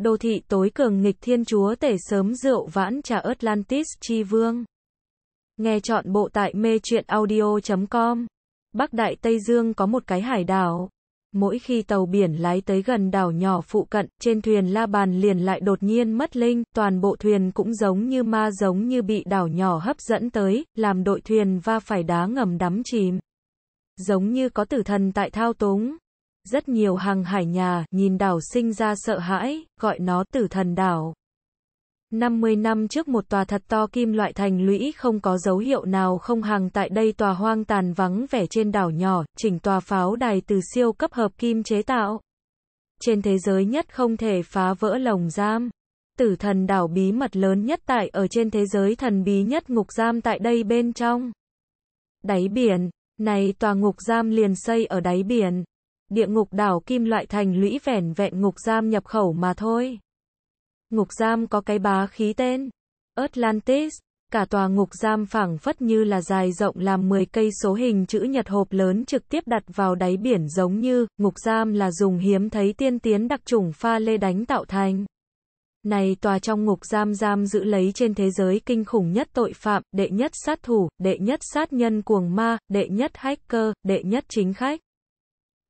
đô thị tối cường nghịch thiên chúa tể sớm rượu vãn trà Atlantis chi vương. Nghe chọn bộ tại mê truyện audio.com. Bắc Đại Tây Dương có một cái hải đảo. Mỗi khi tàu biển lái tới gần đảo nhỏ phụ cận, trên thuyền la bàn liền lại đột nhiên mất linh, toàn bộ thuyền cũng giống như ma giống như bị đảo nhỏ hấp dẫn tới, làm đội thuyền va phải đá ngầm đắm chìm. Giống như có tử thần tại thao túng. Rất nhiều hàng hải nhà nhìn đảo sinh ra sợ hãi, gọi nó tử thần đảo. 50 năm trước một tòa thật to kim loại thành lũy không có dấu hiệu nào không hàng tại đây tòa hoang tàn vắng vẻ trên đảo nhỏ, chỉnh tòa pháo đài từ siêu cấp hợp kim chế tạo. Trên thế giới nhất không thể phá vỡ lồng giam. Tử thần đảo bí mật lớn nhất tại ở trên thế giới thần bí nhất ngục giam tại đây bên trong. Đáy biển, này tòa ngục giam liền xây ở đáy biển địa ngục đảo kim loại thành lũy vẻn vẹn ngục giam nhập khẩu mà thôi. Ngục giam có cái bá khí tên, Atlantis, cả tòa ngục giam phẳng phất như là dài rộng làm 10 cây số hình chữ nhật hộp lớn trực tiếp đặt vào đáy biển giống như, ngục giam là dùng hiếm thấy tiên tiến đặc trùng pha lê đánh tạo thành. Này tòa trong ngục giam giam giữ lấy trên thế giới kinh khủng nhất tội phạm, đệ nhất sát thủ, đệ nhất sát nhân cuồng ma, đệ nhất hacker, đệ nhất chính khách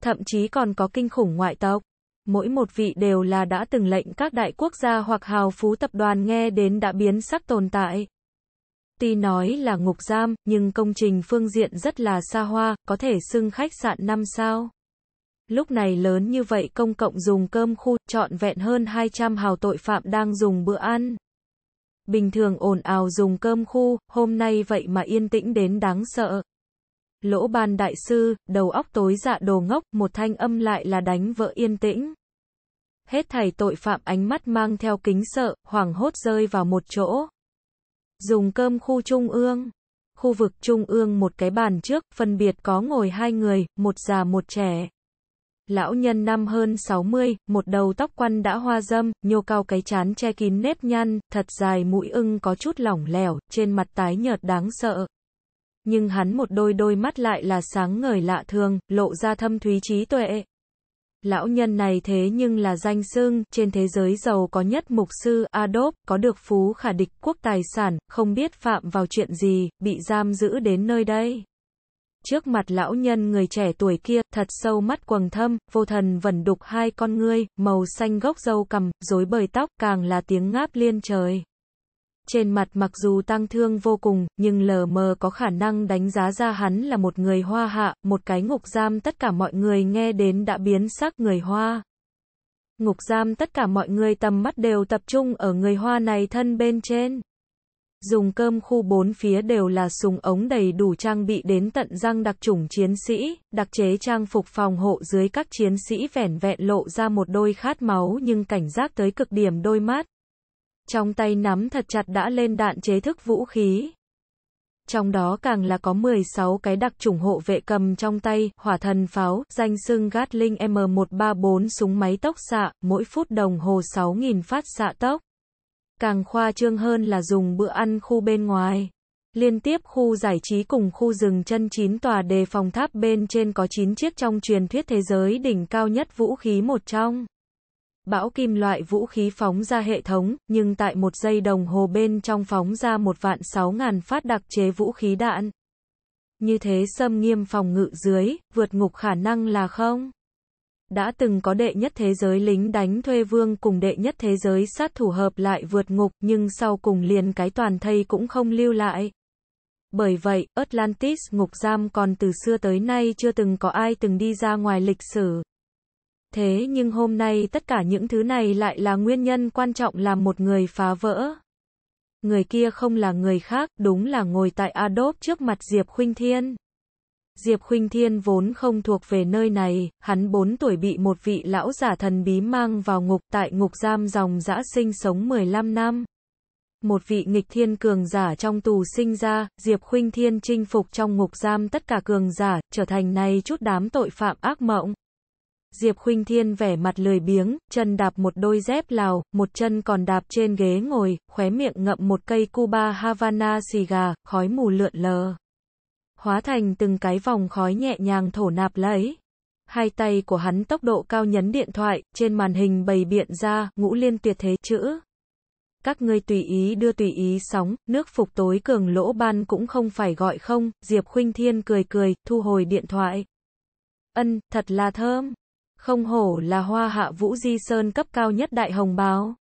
thậm chí còn có kinh khủng ngoại tộc. Mỗi một vị đều là đã từng lệnh các đại quốc gia hoặc hào phú tập đoàn nghe đến đã biến sắc tồn tại. Tuy nói là ngục giam, nhưng công trình phương diện rất là xa hoa, có thể xưng khách sạn 5 sao. Lúc này lớn như vậy công cộng dùng cơm khu, trọn vẹn hơn 200 hào tội phạm đang dùng bữa ăn. Bình thường ồn ào dùng cơm khu, hôm nay vậy mà yên tĩnh đến đáng sợ. Lỗ ban đại sư, đầu óc tối dạ đồ ngốc, một thanh âm lại là đánh vợ yên tĩnh. Hết thầy tội phạm ánh mắt mang theo kính sợ, hoảng hốt rơi vào một chỗ. Dùng cơm khu trung ương. Khu vực trung ương một cái bàn trước, phân biệt có ngồi hai người, một già một trẻ. Lão nhân năm hơn 60, một đầu tóc quăn đã hoa dâm, nhô cao cái chán che kín nếp nhăn, thật dài mũi ưng có chút lỏng lẻo, trên mặt tái nhợt đáng sợ nhưng hắn một đôi đôi mắt lại là sáng ngời lạ thường, lộ ra thâm thúy trí tuệ. Lão nhân này thế nhưng là danh sưng trên thế giới giàu có nhất mục sư Adolf, có được phú khả địch quốc tài sản, không biết phạm vào chuyện gì, bị giam giữ đến nơi đây. Trước mặt lão nhân người trẻ tuổi kia, thật sâu mắt quầng thâm, vô thần vẩn đục hai con ngươi, màu xanh gốc râu cầm, rối bời tóc càng là tiếng ngáp liên trời trên mặt mặc dù tăng thương vô cùng, nhưng lờ mờ có khả năng đánh giá ra hắn là một người hoa hạ, một cái ngục giam tất cả mọi người nghe đến đã biến sắc người hoa. Ngục giam tất cả mọi người tầm mắt đều tập trung ở người hoa này thân bên trên. Dùng cơm khu bốn phía đều là súng ống đầy đủ trang bị đến tận răng đặc chủng chiến sĩ, đặc chế trang phục phòng hộ dưới các chiến sĩ vẻn vẹn lộ ra một đôi khát máu nhưng cảnh giác tới cực điểm đôi mắt, trong tay nắm thật chặt đã lên đạn chế thức vũ khí. Trong đó càng là có 16 cái đặc chủng hộ vệ cầm trong tay, hỏa thần pháo, danh xưng Gatling M134 súng máy tốc xạ, mỗi phút đồng hồ 6.000 phát xạ tốc. Càng khoa trương hơn là dùng bữa ăn khu bên ngoài. Liên tiếp khu giải trí cùng khu rừng chân 9 tòa đề phòng tháp bên trên có 9 chiếc trong truyền thuyết thế giới đỉnh cao nhất vũ khí một trong. Bão kim loại vũ khí phóng ra hệ thống, nhưng tại một giây đồng hồ bên trong phóng ra một vạn sáu ngàn phát đặc chế vũ khí đạn. Như thế xâm nghiêm phòng ngự dưới, vượt ngục khả năng là không? Đã từng có đệ nhất thế giới lính đánh thuê vương cùng đệ nhất thế giới sát thủ hợp lại vượt ngục, nhưng sau cùng liền cái toàn thây cũng không lưu lại. Bởi vậy, Atlantis ngục giam còn từ xưa tới nay chưa từng có ai từng đi ra ngoài lịch sử. Thế nhưng hôm nay tất cả những thứ này lại là nguyên nhân quan trọng làm một người phá vỡ. Người kia không là người khác, đúng là ngồi tại Adobe trước mặt Diệp Khuynh Thiên. Diệp Khuynh Thiên vốn không thuộc về nơi này, hắn 4 tuổi bị một vị lão giả thần bí mang vào ngục tại ngục giam dòng dã sinh sống 15 năm. Một vị nghịch thiên cường giả trong tù sinh ra, Diệp Khuynh Thiên chinh phục trong ngục giam tất cả cường giả, trở thành này chút đám tội phạm ác mộng. Diệp Khuynh Thiên vẻ mặt lười biếng, chân đạp một đôi dép lào, một chân còn đạp trên ghế ngồi, khóe miệng ngậm một cây Cuba Havana xì gà, khói mù lượn lờ. Hóa thành từng cái vòng khói nhẹ nhàng thổ nạp lấy. Hai tay của hắn tốc độ cao nhấn điện thoại, trên màn hình bày biện ra, ngũ liên tuyệt thế chữ. Các ngươi tùy ý đưa tùy ý sóng, nước phục tối cường lỗ ban cũng không phải gọi không, Diệp Khuynh Thiên cười cười, thu hồi điện thoại. Ân, thật là thơm. Không hổ là hoa hạ Vũ Di Sơn cấp cao nhất đại hồng báo.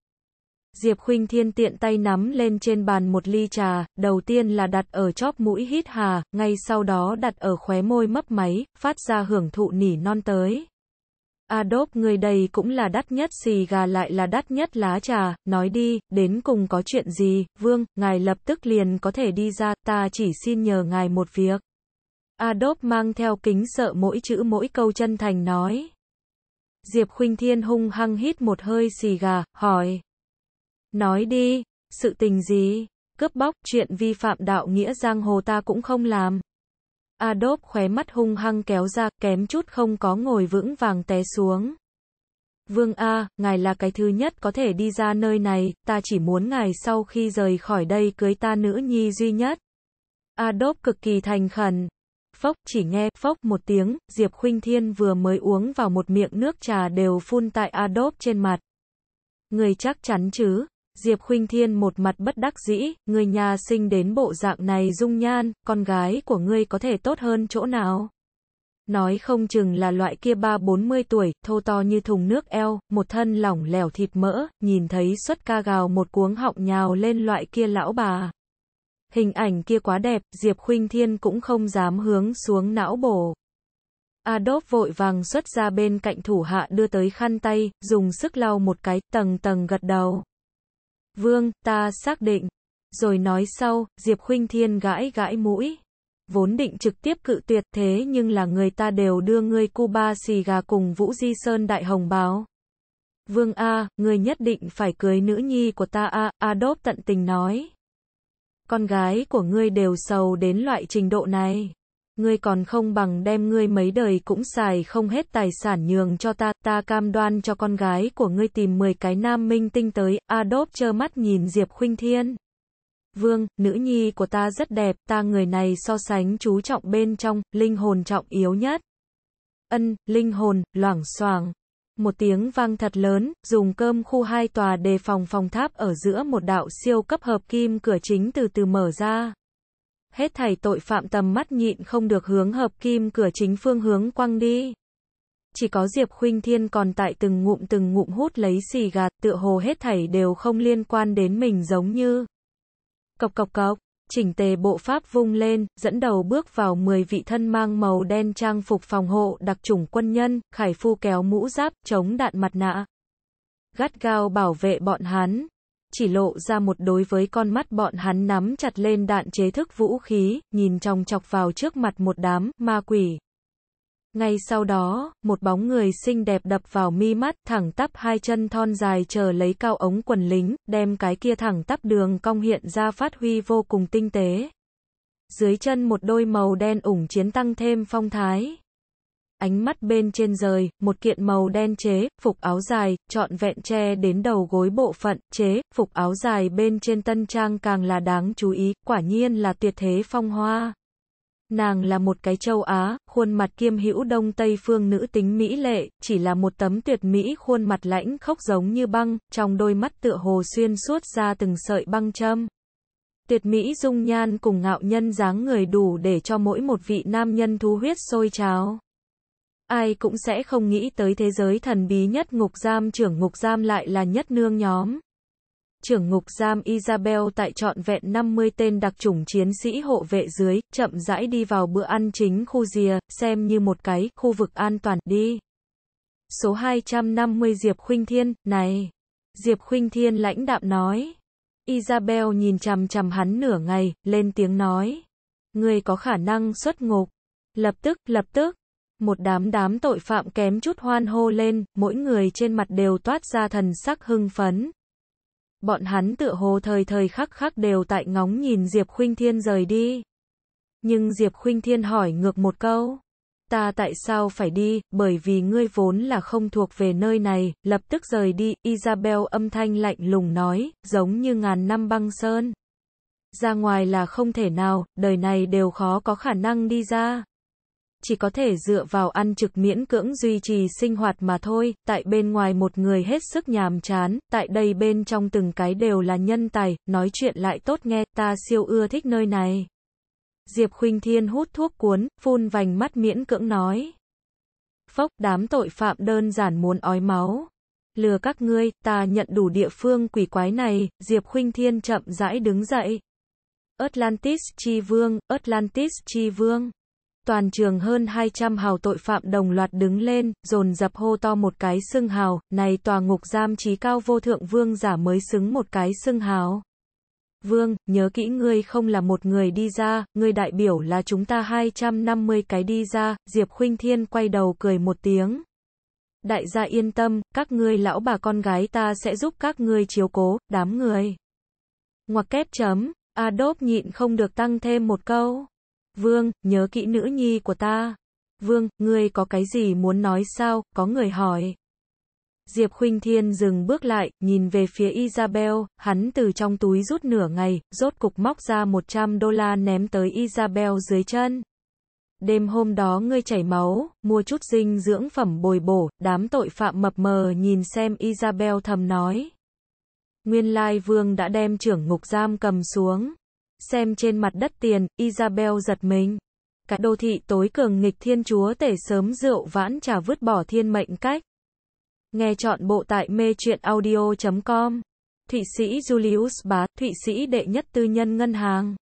Diệp Khuynh Thiên tiện tay nắm lên trên bàn một ly trà, đầu tiên là đặt ở chóp mũi hít hà, ngay sau đó đặt ở khóe môi mấp máy, phát ra hưởng thụ nỉ non tới. A Đốp người đầy cũng là đắt nhất xì gà lại là đắt nhất lá trà, nói đi, đến cùng có chuyện gì, vương, ngài lập tức liền có thể đi ra, ta chỉ xin nhờ ngài một việc. A Đốp mang theo kính sợ mỗi chữ mỗi câu chân thành nói. Diệp Khuynh Thiên hung hăng hít một hơi xì gà, hỏi. Nói đi, sự tình gì? Cướp bóc, chuyện vi phạm đạo nghĩa giang hồ ta cũng không làm. A Đốp khóe mắt hung hăng kéo ra, kém chút không có ngồi vững vàng té xuống. Vương A, ngài là cái thứ nhất có thể đi ra nơi này, ta chỉ muốn ngài sau khi rời khỏi đây cưới ta nữ nhi duy nhất. A Đốp cực kỳ thành khẩn, phốc, chỉ nghe, phốc một tiếng, Diệp Khuynh Thiên vừa mới uống vào một miệng nước trà đều phun tại Adolf trên mặt. Người chắc chắn chứ, Diệp Khuynh Thiên một mặt bất đắc dĩ, người nhà sinh đến bộ dạng này dung nhan, con gái của ngươi có thể tốt hơn chỗ nào? Nói không chừng là loại kia ba bốn mươi tuổi, thô to như thùng nước eo, một thân lỏng lẻo thịt mỡ, nhìn thấy xuất ca gào một cuống họng nhào lên loại kia lão bà. Hình ảnh kia quá đẹp, Diệp Khuynh Thiên cũng không dám hướng xuống não bổ. Adolf vội vàng xuất ra bên cạnh thủ hạ đưa tới khăn tay, dùng sức lau một cái, tầng tầng gật đầu. Vương, ta xác định. Rồi nói sau, Diệp Khuynh Thiên gãi gãi mũi. Vốn định trực tiếp cự tuyệt thế nhưng là người ta đều đưa ngươi Cuba xì gà cùng Vũ Di Sơn Đại Hồng báo. Vương A, người nhất định phải cưới nữ nhi của ta A, Adolf tận tình nói con gái của ngươi đều sầu đến loại trình độ này. Ngươi còn không bằng đem ngươi mấy đời cũng xài không hết tài sản nhường cho ta, ta cam đoan cho con gái của ngươi tìm 10 cái nam minh tinh tới, Adolf chơ mắt nhìn Diệp Khuynh Thiên. Vương, nữ nhi của ta rất đẹp, ta người này so sánh chú trọng bên trong, linh hồn trọng yếu nhất. Ân, linh hồn, loảng xoảng một tiếng vang thật lớn, dùng cơm khu hai tòa đề phòng phòng tháp ở giữa một đạo siêu cấp hợp kim cửa chính từ từ mở ra. Hết thảy tội phạm tầm mắt nhịn không được hướng hợp kim cửa chính phương hướng quăng đi. Chỉ có Diệp Khuynh Thiên còn tại từng ngụm từng ngụm hút lấy xì gạt tựa hồ hết thảy đều không liên quan đến mình giống như. Cộc cộc cộc chỉnh tề bộ pháp vung lên, dẫn đầu bước vào 10 vị thân mang màu đen trang phục phòng hộ đặc chủng quân nhân, khải phu kéo mũ giáp, chống đạn mặt nạ. Gắt gao bảo vệ bọn hắn, chỉ lộ ra một đối với con mắt bọn hắn nắm chặt lên đạn chế thức vũ khí, nhìn trong chọc vào trước mặt một đám ma quỷ. Ngay sau đó, một bóng người xinh đẹp đập vào mi mắt, thẳng tắp hai chân thon dài chờ lấy cao ống quần lính, đem cái kia thẳng tắp đường cong hiện ra phát huy vô cùng tinh tế. Dưới chân một đôi màu đen ủng chiến tăng thêm phong thái. Ánh mắt bên trên rời, một kiện màu đen chế, phục áo dài, trọn vẹn che đến đầu gối bộ phận, chế, phục áo dài bên trên tân trang càng là đáng chú ý, quả nhiên là tuyệt thế phong hoa. Nàng là một cái châu Á, khuôn mặt kiêm hữu đông tây phương nữ tính mỹ lệ, chỉ là một tấm tuyệt mỹ khuôn mặt lãnh khốc giống như băng, trong đôi mắt tựa hồ xuyên suốt ra từng sợi băng châm. Tuyệt mỹ dung nhan cùng ngạo nhân dáng người đủ để cho mỗi một vị nam nhân thú huyết sôi cháo, Ai cũng sẽ không nghĩ tới thế giới thần bí nhất ngục giam trưởng ngục giam lại là nhất nương nhóm trưởng ngục giam Isabel tại trọn vẹn 50 tên đặc chủng chiến sĩ hộ vệ dưới, chậm rãi đi vào bữa ăn chính khu rìa, xem như một cái, khu vực an toàn, đi. Số 250 Diệp Khuynh Thiên, này. Diệp Khuynh Thiên lãnh đạm nói. Isabel nhìn chằm chằm hắn nửa ngày, lên tiếng nói. Người có khả năng xuất ngục. Lập tức, lập tức. Một đám đám tội phạm kém chút hoan hô lên, mỗi người trên mặt đều toát ra thần sắc hưng phấn. Bọn hắn tựa hồ thời thời khắc khắc đều tại ngóng nhìn Diệp Khuynh Thiên rời đi. Nhưng Diệp Khuynh Thiên hỏi ngược một câu. Ta tại sao phải đi, bởi vì ngươi vốn là không thuộc về nơi này, lập tức rời đi, Isabel âm thanh lạnh lùng nói, giống như ngàn năm băng sơn. Ra ngoài là không thể nào, đời này đều khó có khả năng đi ra chỉ có thể dựa vào ăn trực miễn cưỡng duy trì sinh hoạt mà thôi, tại bên ngoài một người hết sức nhàm chán, tại đây bên trong từng cái đều là nhân tài, nói chuyện lại tốt nghe, ta siêu ưa thích nơi này. Diệp Khuynh Thiên hút thuốc cuốn, phun vành mắt miễn cưỡng nói. Phốc, đám tội phạm đơn giản muốn ói máu. Lừa các ngươi, ta nhận đủ địa phương quỷ quái này, Diệp Khuynh Thiên chậm rãi đứng dậy. Atlantis chi vương, Atlantis chi vương toàn trường hơn 200 hào tội phạm đồng loạt đứng lên, dồn dập hô to một cái xưng hào, này tòa ngục giam trí cao vô thượng vương giả mới xứng một cái xưng hào. Vương, nhớ kỹ ngươi không là một người đi ra, ngươi đại biểu là chúng ta 250 cái đi ra, Diệp Khuynh Thiên quay đầu cười một tiếng. Đại gia yên tâm, các ngươi lão bà con gái ta sẽ giúp các ngươi chiếu cố, đám người. Ngoặc kép chấm, Adop nhịn không được tăng thêm một câu. Vương, nhớ kỹ nữ nhi của ta. Vương, ngươi có cái gì muốn nói sao? Có người hỏi. Diệp Khuynh Thiên dừng bước lại, nhìn về phía Isabel, hắn từ trong túi rút nửa ngày, rốt cục móc ra 100 đô la ném tới Isabel dưới chân. Đêm hôm đó ngươi chảy máu, mua chút dinh dưỡng phẩm bồi bổ, đám tội phạm mập mờ nhìn xem Isabel thầm nói. Nguyên lai vương đã đem trưởng ngục giam cầm xuống xem trên mặt đất tiền, Isabel giật mình. Cả đô thị tối cường nghịch thiên chúa tể sớm rượu vãn trà vứt bỏ thiên mệnh cách. Nghe chọn bộ tại mê truyện audio.com. Thụy Sĩ Julius Bá, Thụy Sĩ đệ nhất tư nhân ngân hàng.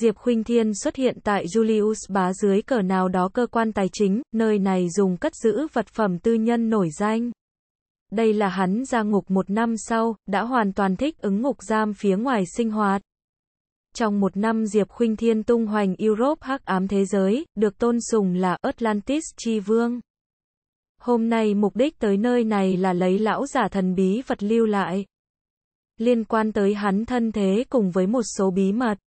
Diệp Khuynh Thiên xuất hiện tại Julius Bá dưới cờ nào đó cơ quan tài chính, nơi này dùng cất giữ vật phẩm tư nhân nổi danh. Đây là hắn ra ngục một năm sau, đã hoàn toàn thích ứng ngục giam phía ngoài sinh hoạt. Trong một năm Diệp Khuynh Thiên tung hoành Europe hắc ám thế giới, được tôn sùng là Atlantis chi vương. Hôm nay mục đích tới nơi này là lấy lão giả thần bí vật lưu lại. Liên quan tới hắn thân thế cùng với một số bí mật.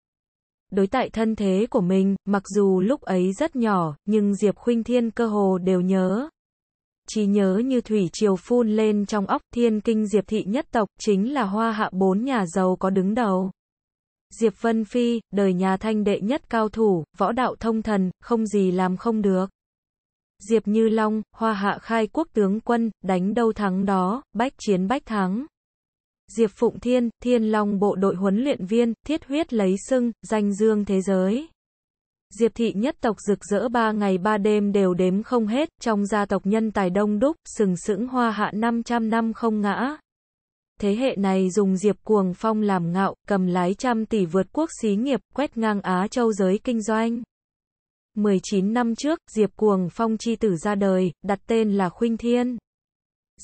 Đối tại thân thế của mình, mặc dù lúc ấy rất nhỏ, nhưng Diệp Khuynh Thiên cơ hồ đều nhớ. Chỉ nhớ như thủy triều phun lên trong óc thiên kinh Diệp thị nhất tộc chính là hoa hạ bốn nhà giàu có đứng đầu. Diệp Vân Phi, đời nhà thanh đệ nhất cao thủ, võ đạo thông thần, không gì làm không được. Diệp Như Long, hoa hạ khai quốc tướng quân, đánh đâu thắng đó, bách chiến bách thắng. Diệp Phụng Thiên, Thiên Long bộ đội huấn luyện viên, thiết huyết lấy sưng, danh dương thế giới. Diệp thị nhất tộc rực rỡ ba ngày ba đêm đều đếm không hết, trong gia tộc nhân tài đông đúc, sừng sững hoa hạ 500 năm không ngã, thế hệ này dùng Diệp Cuồng Phong làm ngạo, cầm lái trăm tỷ vượt quốc xí nghiệp, quét ngang Á Châu giới kinh doanh. 19 năm trước, Diệp Cuồng Phong chi tử ra đời, đặt tên là Khuynh Thiên.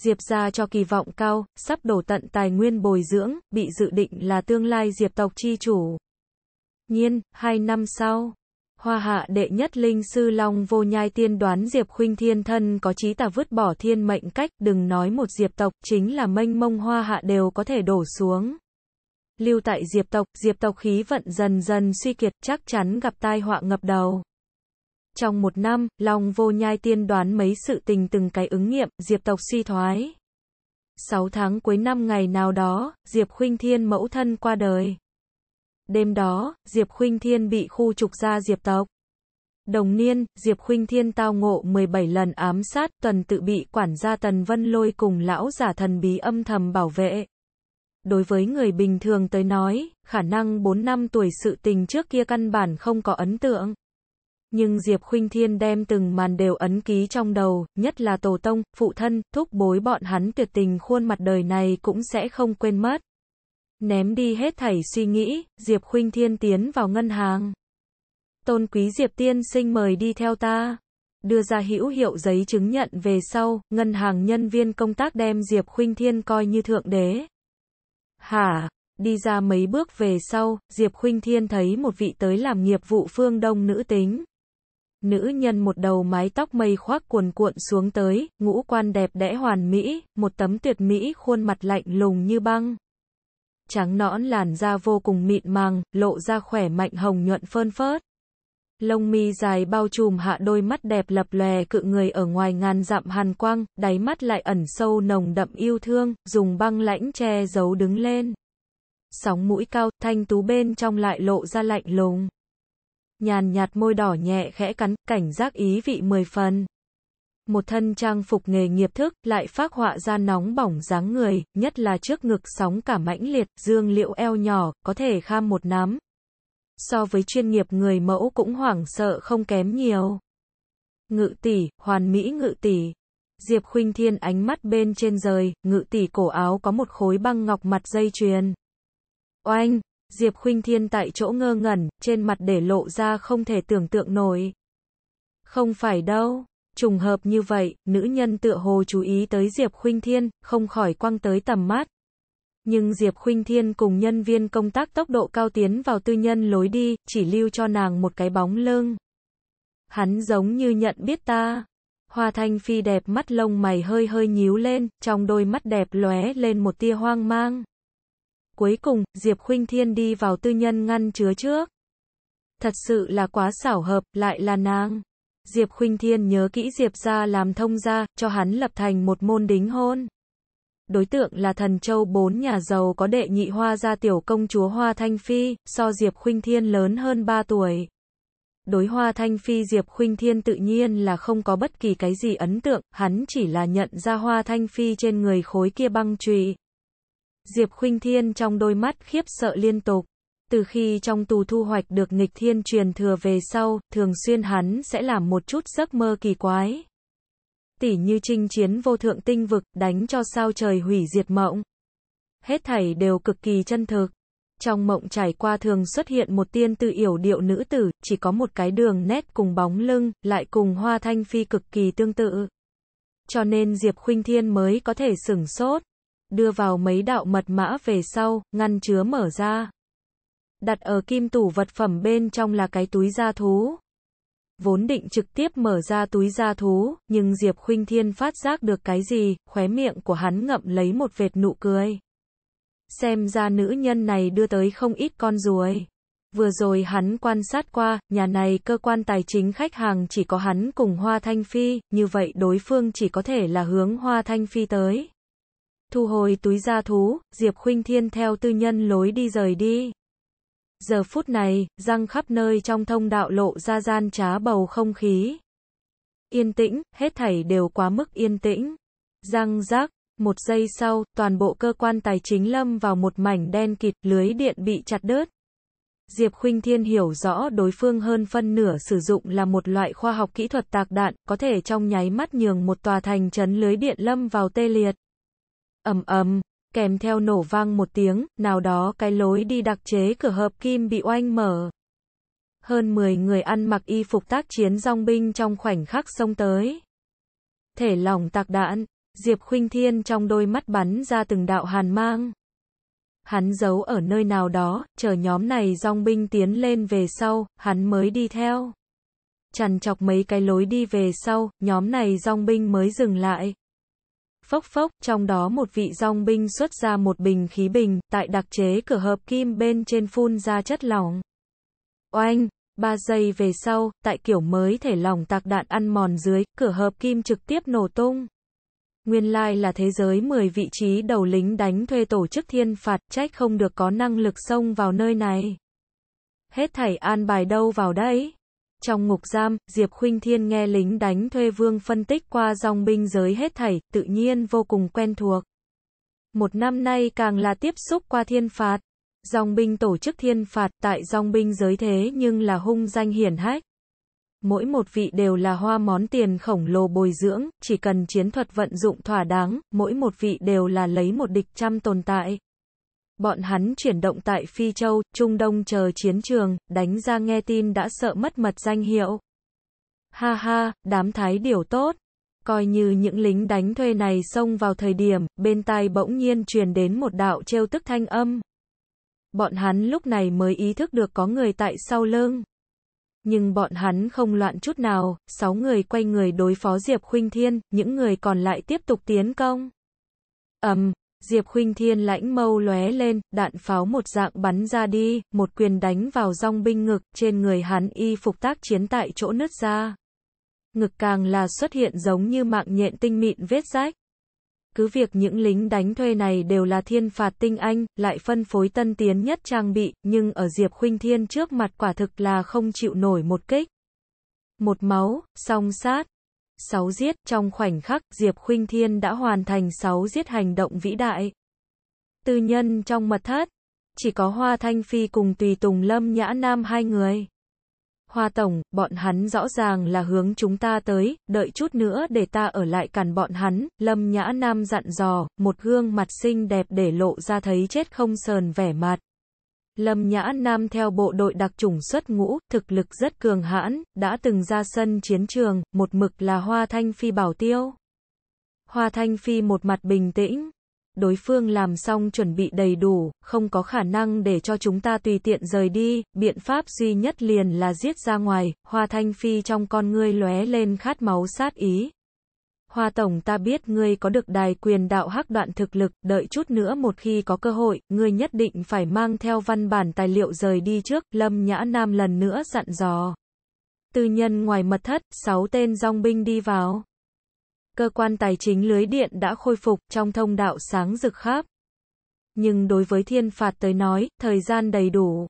Diệp gia cho kỳ vọng cao, sắp đổ tận tài nguyên bồi dưỡng, bị dự định là tương lai Diệp tộc chi chủ. Nhiên, hai năm sau, Hoa hạ đệ nhất linh sư Long vô nhai tiên đoán Diệp Khuynh Thiên thân có trí tà vứt bỏ thiên mệnh cách, đừng nói một Diệp tộc, chính là mênh mông hoa hạ đều có thể đổ xuống. Lưu tại Diệp tộc, Diệp tộc khí vận dần dần suy kiệt, chắc chắn gặp tai họa ngập đầu. Trong một năm, Long vô nhai tiên đoán mấy sự tình từng cái ứng nghiệm, Diệp tộc suy thoái. Sáu tháng cuối năm ngày nào đó, Diệp Khuynh Thiên mẫu thân qua đời. Đêm đó, Diệp Khuynh Thiên bị khu trục ra Diệp tộc. Đồng niên, Diệp Khuynh Thiên tao ngộ 17 lần ám sát, tuần tự bị quản gia Tần Vân Lôi cùng lão giả thần bí âm thầm bảo vệ. Đối với người bình thường tới nói, khả năng 4 năm tuổi sự tình trước kia căn bản không có ấn tượng. Nhưng Diệp Khuynh Thiên đem từng màn đều ấn ký trong đầu, nhất là tổ tông, phụ thân, thúc bối bọn hắn tuyệt tình khuôn mặt đời này cũng sẽ không quên mất. Ném đi hết thảy suy nghĩ, Diệp Khuynh Thiên tiến vào ngân hàng. Tôn quý Diệp Tiên sinh mời đi theo ta. Đưa ra hữu hiệu giấy chứng nhận về sau, ngân hàng nhân viên công tác đem Diệp Khuynh Thiên coi như thượng đế. Hả? Đi ra mấy bước về sau, Diệp Khuynh Thiên thấy một vị tới làm nghiệp vụ phương đông nữ tính. Nữ nhân một đầu mái tóc mây khoác cuồn cuộn xuống tới, ngũ quan đẹp đẽ hoàn mỹ, một tấm tuyệt mỹ khuôn mặt lạnh lùng như băng trắng nõn làn da vô cùng mịn màng, lộ ra khỏe mạnh hồng nhuận phơn phớt. Lông mi dài bao trùm hạ đôi mắt đẹp lập lè cự người ở ngoài ngàn dặm hàn quang, đáy mắt lại ẩn sâu nồng đậm yêu thương, dùng băng lãnh che giấu đứng lên. Sóng mũi cao, thanh tú bên trong lại lộ ra lạnh lùng. Nhàn nhạt môi đỏ nhẹ khẽ cắn, cảnh giác ý vị mười phần một thân trang phục nghề nghiệp thức, lại phác họa ra nóng bỏng dáng người, nhất là trước ngực sóng cả mãnh liệt, dương liệu eo nhỏ, có thể kham một nắm. So với chuyên nghiệp người mẫu cũng hoảng sợ không kém nhiều. Ngự tỷ, hoàn mỹ ngự tỷ. Diệp Khuynh Thiên ánh mắt bên trên rời, ngự tỷ cổ áo có một khối băng ngọc mặt dây chuyền. Oanh, Diệp Khuynh Thiên tại chỗ ngơ ngẩn, trên mặt để lộ ra không thể tưởng tượng nổi. Không phải đâu, Trùng hợp như vậy, nữ nhân tựa hồ chú ý tới Diệp Khuynh Thiên, không khỏi quăng tới tầm mắt. Nhưng Diệp Khuynh Thiên cùng nhân viên công tác tốc độ cao tiến vào tư nhân lối đi, chỉ lưu cho nàng một cái bóng lưng. Hắn giống như nhận biết ta. Hoa Thanh Phi đẹp mắt lông mày hơi hơi nhíu lên, trong đôi mắt đẹp lóe lên một tia hoang mang. Cuối cùng, Diệp Khuynh Thiên đi vào tư nhân ngăn chứa trước. Thật sự là quá xảo hợp, lại là nàng. Diệp Khuynh Thiên nhớ kỹ Diệp gia làm thông gia, cho hắn lập thành một môn đính hôn. Đối tượng là thần châu bốn nhà giàu có đệ nhị hoa gia tiểu công chúa Hoa Thanh Phi, so Diệp Khuynh Thiên lớn hơn 3 tuổi. Đối Hoa Thanh Phi Diệp Khuynh Thiên tự nhiên là không có bất kỳ cái gì ấn tượng, hắn chỉ là nhận ra Hoa Thanh Phi trên người khối kia băng chùy. Diệp Khuynh Thiên trong đôi mắt khiếp sợ liên tục từ khi trong tù thu hoạch được nghịch thiên truyền thừa về sau, thường xuyên hắn sẽ làm một chút giấc mơ kỳ quái. Tỉ như chinh chiến vô thượng tinh vực, đánh cho sao trời hủy diệt mộng. Hết thảy đều cực kỳ chân thực. Trong mộng trải qua thường xuất hiện một tiên tư yểu điệu nữ tử, chỉ có một cái đường nét cùng bóng lưng, lại cùng hoa thanh phi cực kỳ tương tự. Cho nên Diệp Khuynh Thiên mới có thể sửng sốt. Đưa vào mấy đạo mật mã về sau, ngăn chứa mở ra đặt ở kim tủ vật phẩm bên trong là cái túi da thú. Vốn định trực tiếp mở ra túi da thú, nhưng Diệp Khuynh Thiên phát giác được cái gì, khóe miệng của hắn ngậm lấy một vệt nụ cười. Xem ra nữ nhân này đưa tới không ít con ruồi. Vừa rồi hắn quan sát qua, nhà này cơ quan tài chính khách hàng chỉ có hắn cùng Hoa Thanh Phi, như vậy đối phương chỉ có thể là hướng Hoa Thanh Phi tới. Thu hồi túi gia thú, Diệp Khuynh Thiên theo tư nhân lối đi rời đi. Giờ phút này, răng khắp nơi trong thông đạo lộ ra gian trá bầu không khí. Yên tĩnh, hết thảy đều quá mức yên tĩnh. Răng rác, một giây sau, toàn bộ cơ quan tài chính lâm vào một mảnh đen kịt, lưới điện bị chặt đứt. Diệp Khuynh Thiên hiểu rõ đối phương hơn phân nửa sử dụng là một loại khoa học kỹ thuật tạc đạn, có thể trong nháy mắt nhường một tòa thành trấn lưới điện lâm vào tê liệt. Ầm ầm, kèm theo nổ vang một tiếng, nào đó cái lối đi đặc chế cửa hợp kim bị oanh mở. Hơn 10 người ăn mặc y phục tác chiến rong binh trong khoảnh khắc xông tới. Thể lỏng tạc đạn, Diệp Khuynh Thiên trong đôi mắt bắn ra từng đạo hàn mang. Hắn giấu ở nơi nào đó, chờ nhóm này rong binh tiến lên về sau, hắn mới đi theo. Chằn chọc mấy cái lối đi về sau, nhóm này rong binh mới dừng lại, Phốc phốc, trong đó một vị dòng binh xuất ra một bình khí bình, tại đặc chế cửa hợp kim bên trên phun ra chất lỏng. Oanh, ba giây về sau, tại kiểu mới thể lỏng tạc đạn ăn mòn dưới, cửa hợp kim trực tiếp nổ tung. Nguyên lai là thế giới 10 vị trí đầu lính đánh thuê tổ chức thiên phạt trách không được có năng lực xông vào nơi này. Hết thảy an bài đâu vào đấy. Trong ngục giam, Diệp Khuynh Thiên nghe lính đánh thuê vương phân tích qua dòng binh giới hết thảy, tự nhiên vô cùng quen thuộc. Một năm nay càng là tiếp xúc qua thiên phạt. Dòng binh tổ chức thiên phạt tại dòng binh giới thế nhưng là hung danh hiển hách. Mỗi một vị đều là hoa món tiền khổng lồ bồi dưỡng, chỉ cần chiến thuật vận dụng thỏa đáng, mỗi một vị đều là lấy một địch trăm tồn tại. Bọn hắn chuyển động tại Phi Châu, Trung Đông chờ chiến trường, đánh ra nghe tin đã sợ mất mật danh hiệu. Ha ha, đám thái điều tốt. Coi như những lính đánh thuê này xông vào thời điểm, bên tai bỗng nhiên truyền đến một đạo trêu tức thanh âm. Bọn hắn lúc này mới ý thức được có người tại sau lưng. Nhưng bọn hắn không loạn chút nào, sáu người quay người đối phó Diệp Khuynh Thiên, những người còn lại tiếp tục tiến công. Ầm, Diệp Khuynh Thiên lãnh mâu lóe lên, đạn pháo một dạng bắn ra đi, một quyền đánh vào rong binh ngực, trên người hắn y phục tác chiến tại chỗ nứt ra. Ngực càng là xuất hiện giống như mạng nhện tinh mịn vết rách. Cứ việc những lính đánh thuê này đều là thiên phạt tinh anh, lại phân phối tân tiến nhất trang bị, nhưng ở Diệp Khuynh Thiên trước mặt quả thực là không chịu nổi một kích. Một máu, song sát, sáu giết, trong khoảnh khắc, Diệp Khuynh Thiên đã hoàn thành sáu giết hành động vĩ đại. Tư nhân trong mật thất, chỉ có Hoa Thanh Phi cùng Tùy Tùng Lâm Nhã Nam hai người. Hoa Tổng, bọn hắn rõ ràng là hướng chúng ta tới, đợi chút nữa để ta ở lại cản bọn hắn, Lâm Nhã Nam dặn dò, một gương mặt xinh đẹp để lộ ra thấy chết không sờn vẻ mặt. Lâm Nhã Nam theo bộ đội đặc chủng xuất ngũ, thực lực rất cường hãn, đã từng ra sân chiến trường, một mực là Hoa Thanh Phi bảo tiêu. Hoa Thanh Phi một mặt bình tĩnh, đối phương làm xong chuẩn bị đầy đủ, không có khả năng để cho chúng ta tùy tiện rời đi, biện pháp duy nhất liền là giết ra ngoài, Hoa Thanh Phi trong con ngươi lóe lên khát máu sát ý. Hoa Tổng ta biết ngươi có được đài quyền đạo hắc đoạn thực lực, đợi chút nữa một khi có cơ hội, ngươi nhất định phải mang theo văn bản tài liệu rời đi trước, Lâm Nhã Nam lần nữa dặn dò. Tư nhân ngoài mật thất, sáu tên dòng binh đi vào. Cơ quan tài chính lưới điện đã khôi phục trong thông đạo sáng rực khắp. Nhưng đối với thiên phạt tới nói, thời gian đầy đủ.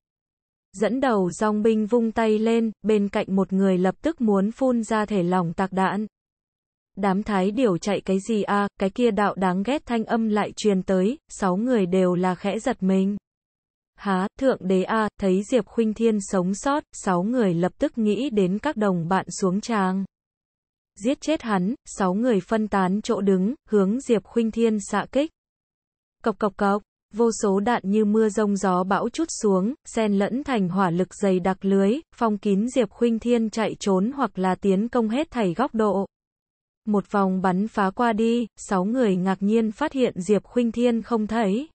Dẫn đầu dòng binh vung tay lên, bên cạnh một người lập tức muốn phun ra thể lỏng tạc đạn. Đám thái điểu chạy cái gì a à? cái kia đạo đáng ghét thanh âm lại truyền tới, sáu người đều là khẽ giật mình. Há, thượng đế a à, thấy Diệp Khuynh Thiên sống sót, sáu người lập tức nghĩ đến các đồng bạn xuống trang Giết chết hắn, sáu người phân tán chỗ đứng, hướng Diệp Khuynh Thiên xạ kích. Cộc cộc cộc, vô số đạn như mưa rông gió bão chút xuống, xen lẫn thành hỏa lực dày đặc lưới, phong kín Diệp Khuynh Thiên chạy trốn hoặc là tiến công hết thảy góc độ. Một vòng bắn phá qua đi, sáu người ngạc nhiên phát hiện Diệp Khuynh Thiên không thấy.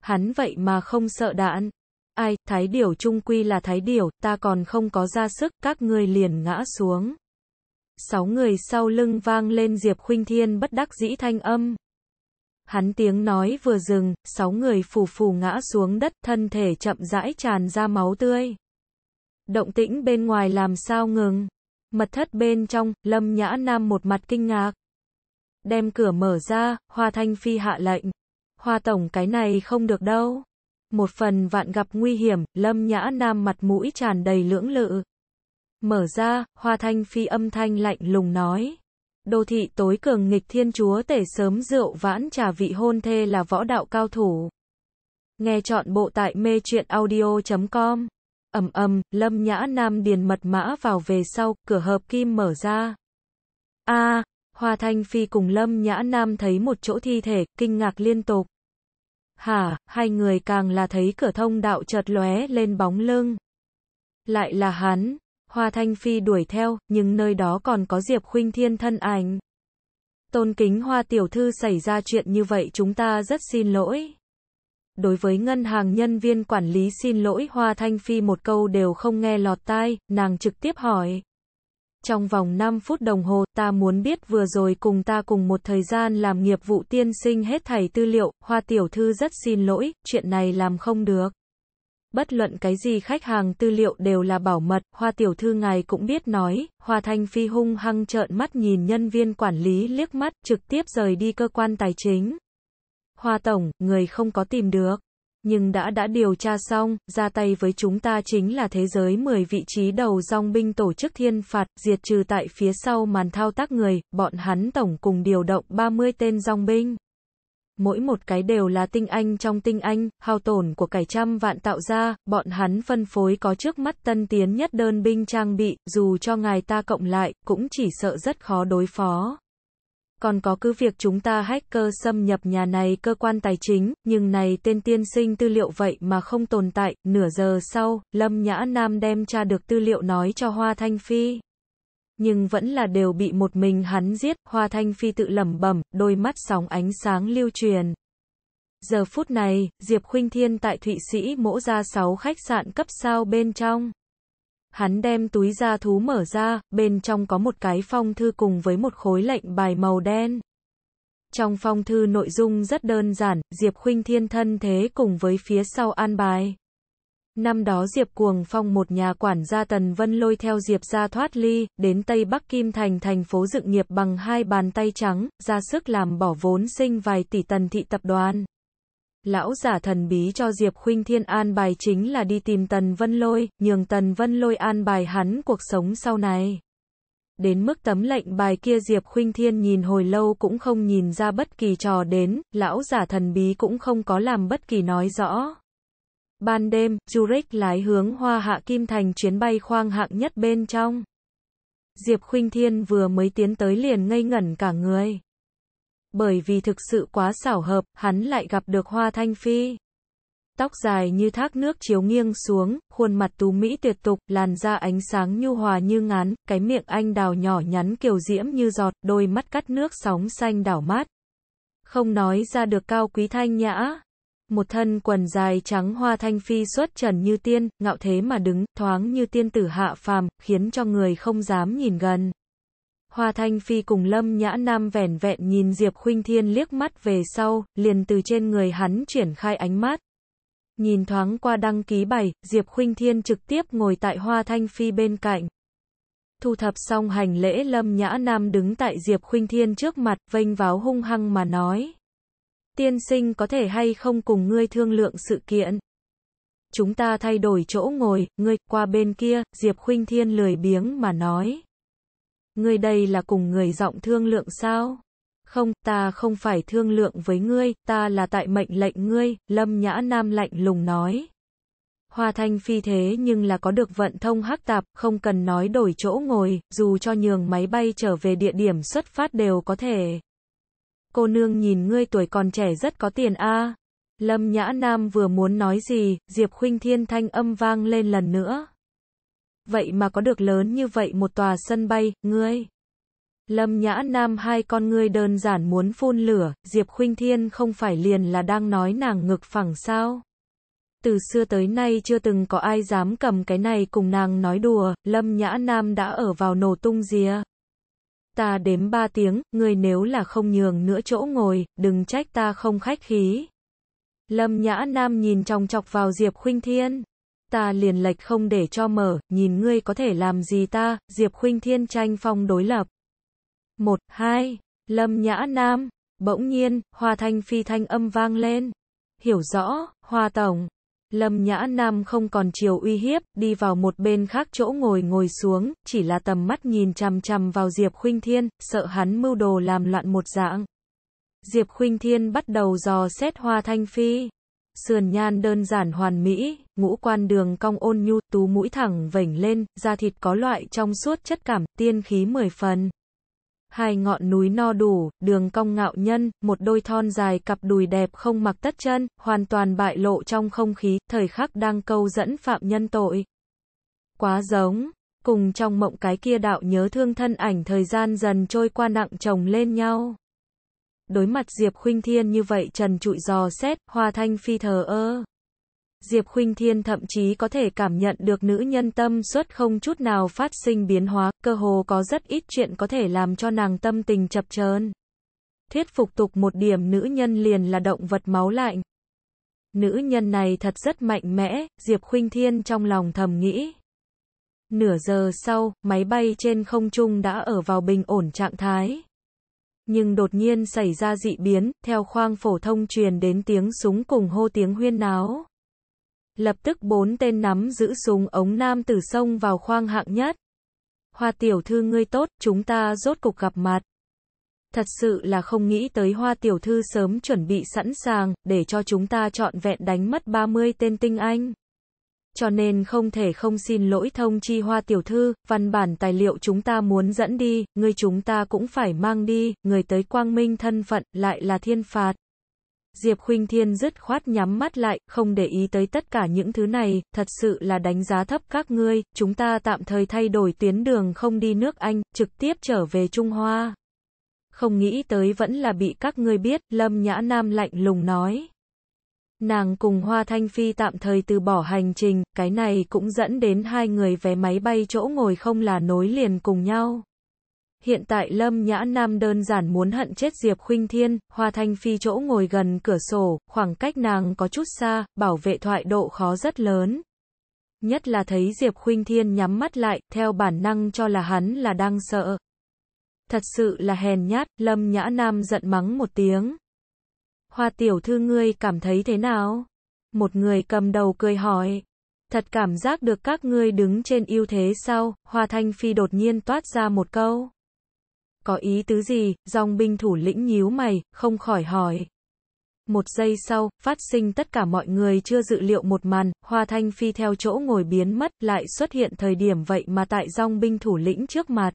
Hắn vậy mà không sợ đạn. Ai, thái điểu trung quy là thái điểu, ta còn không có ra sức, các người liền ngã xuống. Sáu người sau lưng vang lên Diệp Khuynh Thiên bất đắc dĩ thanh âm. Hắn tiếng nói vừa dừng, sáu người phù phù ngã xuống đất, thân thể chậm rãi tràn ra máu tươi. Động tĩnh bên ngoài làm sao ngừng. Mật thất bên trong, Lâm Nhã Nam một mặt kinh ngạc. Đem cửa mở ra, Hoa Thanh Phi hạ lệnh. Hoa Tổng cái này không được đâu. Một phần vạn gặp nguy hiểm, Lâm Nhã Nam mặt mũi tràn đầy lưỡng lự. Mở ra, Hoa Thanh Phi âm thanh lạnh lùng nói. Đô thị tối cường nghịch thiên chúa tể sớm rượu vãn trà vị hôn thê là võ đạo cao thủ. Nghe chọn bộ tại mê truyện audio.com ầm ầm, Lâm Nhã Nam điền mật mã vào về sau, cửa hợp kim mở ra. A, Hoa Thanh Phi cùng Lâm Nhã Nam thấy một chỗ thi thể, kinh ngạc liên tục. Hả, hai người càng là thấy cửa thông đạo chợt lóe lên bóng lưng. Lại là hắn, Hoa Thanh Phi đuổi theo, nhưng nơi đó còn có Diệp Khuynh Thiên thân ảnh. Tôn kính Hoa Tiểu Thư xảy ra chuyện như vậy chúng ta rất xin lỗi đối với ngân hàng nhân viên quản lý xin lỗi Hoa Thanh Phi một câu đều không nghe lọt tai, nàng trực tiếp hỏi. Trong vòng 5 phút đồng hồ, ta muốn biết vừa rồi cùng ta cùng một thời gian làm nghiệp vụ tiên sinh hết thảy tư liệu, Hoa Tiểu Thư rất xin lỗi, chuyện này làm không được. Bất luận cái gì khách hàng tư liệu đều là bảo mật, Hoa Tiểu Thư ngài cũng biết nói, Hoa Thanh Phi hung hăng trợn mắt nhìn nhân viên quản lý liếc mắt, trực tiếp rời đi cơ quan tài chính. Hoa Tổng, người không có tìm được. Nhưng đã đã điều tra xong, ra tay với chúng ta chính là thế giới 10 vị trí đầu dòng binh tổ chức thiên phạt, diệt trừ tại phía sau màn thao tác người, bọn hắn tổng cùng điều động 30 tên dòng binh. Mỗi một cái đều là tinh anh trong tinh anh, hao tổn của cải trăm vạn tạo ra, bọn hắn phân phối có trước mắt tân tiến nhất đơn binh trang bị, dù cho ngài ta cộng lại, cũng chỉ sợ rất khó đối phó còn có cứ việc chúng ta hacker xâm nhập nhà này cơ quan tài chính, nhưng này tên tiên sinh tư liệu vậy mà không tồn tại, nửa giờ sau, Lâm Nhã Nam đem tra được tư liệu nói cho Hoa Thanh Phi. Nhưng vẫn là đều bị một mình hắn giết, Hoa Thanh Phi tự lẩm bẩm, đôi mắt sóng ánh sáng lưu truyền. Giờ phút này, Diệp Khuynh Thiên tại Thụy Sĩ mỗ ra 6 khách sạn cấp sao bên trong. Hắn đem túi da thú mở ra, bên trong có một cái phong thư cùng với một khối lệnh bài màu đen. Trong phong thư nội dung rất đơn giản, Diệp Khuynh Thiên thân thế cùng với phía sau an bài. Năm đó Diệp Cuồng Phong một nhà quản gia Tần Vân lôi theo Diệp ra thoát ly, đến Tây Bắc Kim Thành thành phố dựng nghiệp bằng hai bàn tay trắng, ra sức làm bỏ vốn sinh vài tỷ tần thị tập đoàn. Lão giả thần bí cho Diệp Khuynh Thiên an bài chính là đi tìm Tần Vân Lôi, nhường Tần Vân Lôi an bài hắn cuộc sống sau này. Đến mức tấm lệnh bài kia Diệp Khuynh Thiên nhìn hồi lâu cũng không nhìn ra bất kỳ trò đến, lão giả thần bí cũng không có làm bất kỳ nói rõ. Ban đêm, Zurich lái hướng Hoa Hạ Kim Thành chuyến bay khoang hạng nhất bên trong. Diệp Khuynh Thiên vừa mới tiến tới liền ngây ngẩn cả người bởi vì thực sự quá xảo hợp, hắn lại gặp được Hoa Thanh Phi. Tóc dài như thác nước chiếu nghiêng xuống, khuôn mặt tú mỹ tuyệt tục, làn da ánh sáng nhu hòa như ngán, cái miệng anh đào nhỏ nhắn kiều diễm như giọt, đôi mắt cắt nước sóng xanh đảo mát. Không nói ra được cao quý thanh nhã. Một thân quần dài trắng hoa thanh phi xuất trần như tiên, ngạo thế mà đứng, thoáng như tiên tử hạ phàm, khiến cho người không dám nhìn gần. Hoa Thanh Phi cùng Lâm Nhã Nam vẻn vẹn nhìn Diệp Khuynh Thiên liếc mắt về sau, liền từ trên người hắn triển khai ánh mắt. Nhìn thoáng qua đăng ký bảy. Diệp Khuynh Thiên trực tiếp ngồi tại Hoa Thanh Phi bên cạnh. Thu thập xong hành lễ Lâm Nhã Nam đứng tại Diệp Khuynh Thiên trước mặt, vênh váo hung hăng mà nói. Tiên sinh có thể hay không cùng ngươi thương lượng sự kiện. Chúng ta thay đổi chỗ ngồi, ngươi qua bên kia, Diệp Khuynh Thiên lười biếng mà nói. Ngươi đây là cùng người giọng thương lượng sao? Không, ta không phải thương lượng với ngươi, ta là tại mệnh lệnh ngươi, Lâm Nhã Nam lạnh lùng nói. Hoa Thanh Phi thế nhưng là có được vận thông hắc tạp, không cần nói đổi chỗ ngồi, dù cho nhường máy bay trở về địa điểm xuất phát đều có thể. Cô nương nhìn ngươi tuổi còn trẻ rất có tiền a. Lâm Nhã Nam vừa muốn nói gì, Diệp Khuynh Thiên thanh âm vang lên lần nữa vậy mà có được lớn như vậy một tòa sân bay, ngươi. Lâm Nhã Nam hai con ngươi đơn giản muốn phun lửa, Diệp Khuynh Thiên không phải liền là đang nói nàng ngực phẳng sao? Từ xưa tới nay chưa từng có ai dám cầm cái này cùng nàng nói đùa, Lâm Nhã Nam đã ở vào nổ tung rìa. Ta đếm ba tiếng, ngươi nếu là không nhường nữa chỗ ngồi, đừng trách ta không khách khí. Lâm Nhã Nam nhìn trong chọc vào Diệp Khuynh Thiên ta liền lệch không để cho mở, nhìn ngươi có thể làm gì ta, Diệp Khuynh Thiên tranh phong đối lập. một hai Lâm Nhã Nam, bỗng nhiên, Hoa Thanh Phi thanh âm vang lên. Hiểu rõ, Hoa Tổng. Lâm Nhã Nam không còn chiều uy hiếp, đi vào một bên khác chỗ ngồi ngồi xuống, chỉ là tầm mắt nhìn chằm chằm vào Diệp Khuynh Thiên, sợ hắn mưu đồ làm loạn một dạng. Diệp Khuynh Thiên bắt đầu dò xét Hoa Thanh Phi sườn nhan đơn giản hoàn mỹ, ngũ quan đường cong ôn nhu, tú mũi thẳng vểnh lên, da thịt có loại trong suốt chất cảm, tiên khí mười phần. Hai ngọn núi no đủ, đường cong ngạo nhân, một đôi thon dài cặp đùi đẹp không mặc tất chân, hoàn toàn bại lộ trong không khí, thời khắc đang câu dẫn phạm nhân tội. Quá giống, cùng trong mộng cái kia đạo nhớ thương thân ảnh thời gian dần trôi qua nặng chồng lên nhau. Đối mặt Diệp Khuynh Thiên như vậy trần trụi dò xét, Hoa Thanh Phi thờ ơ. Diệp Khuynh Thiên thậm chí có thể cảm nhận được nữ nhân tâm suất không chút nào phát sinh biến hóa, cơ hồ có rất ít chuyện có thể làm cho nàng tâm tình chập chờn. Thuyết phục tục một điểm nữ nhân liền là động vật máu lạnh. Nữ nhân này thật rất mạnh mẽ, Diệp Khuynh Thiên trong lòng thầm nghĩ. Nửa giờ sau, máy bay trên không trung đã ở vào bình ổn trạng thái nhưng đột nhiên xảy ra dị biến, theo khoang phổ thông truyền đến tiếng súng cùng hô tiếng huyên náo. Lập tức bốn tên nắm giữ súng ống nam tử sông vào khoang hạng nhất. Hoa tiểu thư ngươi tốt, chúng ta rốt cục gặp mặt. Thật sự là không nghĩ tới hoa tiểu thư sớm chuẩn bị sẵn sàng, để cho chúng ta chọn vẹn đánh mất 30 tên tinh anh cho nên không thể không xin lỗi thông chi hoa tiểu thư, văn bản tài liệu chúng ta muốn dẫn đi, người chúng ta cũng phải mang đi, người tới quang minh thân phận, lại là thiên phạt. Diệp Khuynh Thiên dứt khoát nhắm mắt lại, không để ý tới tất cả những thứ này, thật sự là đánh giá thấp các ngươi, chúng ta tạm thời thay đổi tuyến đường không đi nước Anh, trực tiếp trở về Trung Hoa. Không nghĩ tới vẫn là bị các ngươi biết, Lâm Nhã Nam lạnh lùng nói nàng cùng Hoa Thanh Phi tạm thời từ bỏ hành trình, cái này cũng dẫn đến hai người vé máy bay chỗ ngồi không là nối liền cùng nhau. Hiện tại Lâm Nhã Nam đơn giản muốn hận chết Diệp Khuynh Thiên, Hoa Thanh Phi chỗ ngồi gần cửa sổ, khoảng cách nàng có chút xa, bảo vệ thoại độ khó rất lớn. Nhất là thấy Diệp Khuynh Thiên nhắm mắt lại, theo bản năng cho là hắn là đang sợ. Thật sự là hèn nhát, Lâm Nhã Nam giận mắng một tiếng. Hoa tiểu thư ngươi cảm thấy thế nào? Một người cầm đầu cười hỏi. Thật cảm giác được các ngươi đứng trên ưu thế sao? Hoa Thanh Phi đột nhiên toát ra một câu. Có ý tứ gì? Dòng binh thủ lĩnh nhíu mày, không khỏi hỏi. Một giây sau, phát sinh tất cả mọi người chưa dự liệu một màn, Hoa Thanh Phi theo chỗ ngồi biến mất, lại xuất hiện thời điểm vậy mà tại dòng binh thủ lĩnh trước mặt.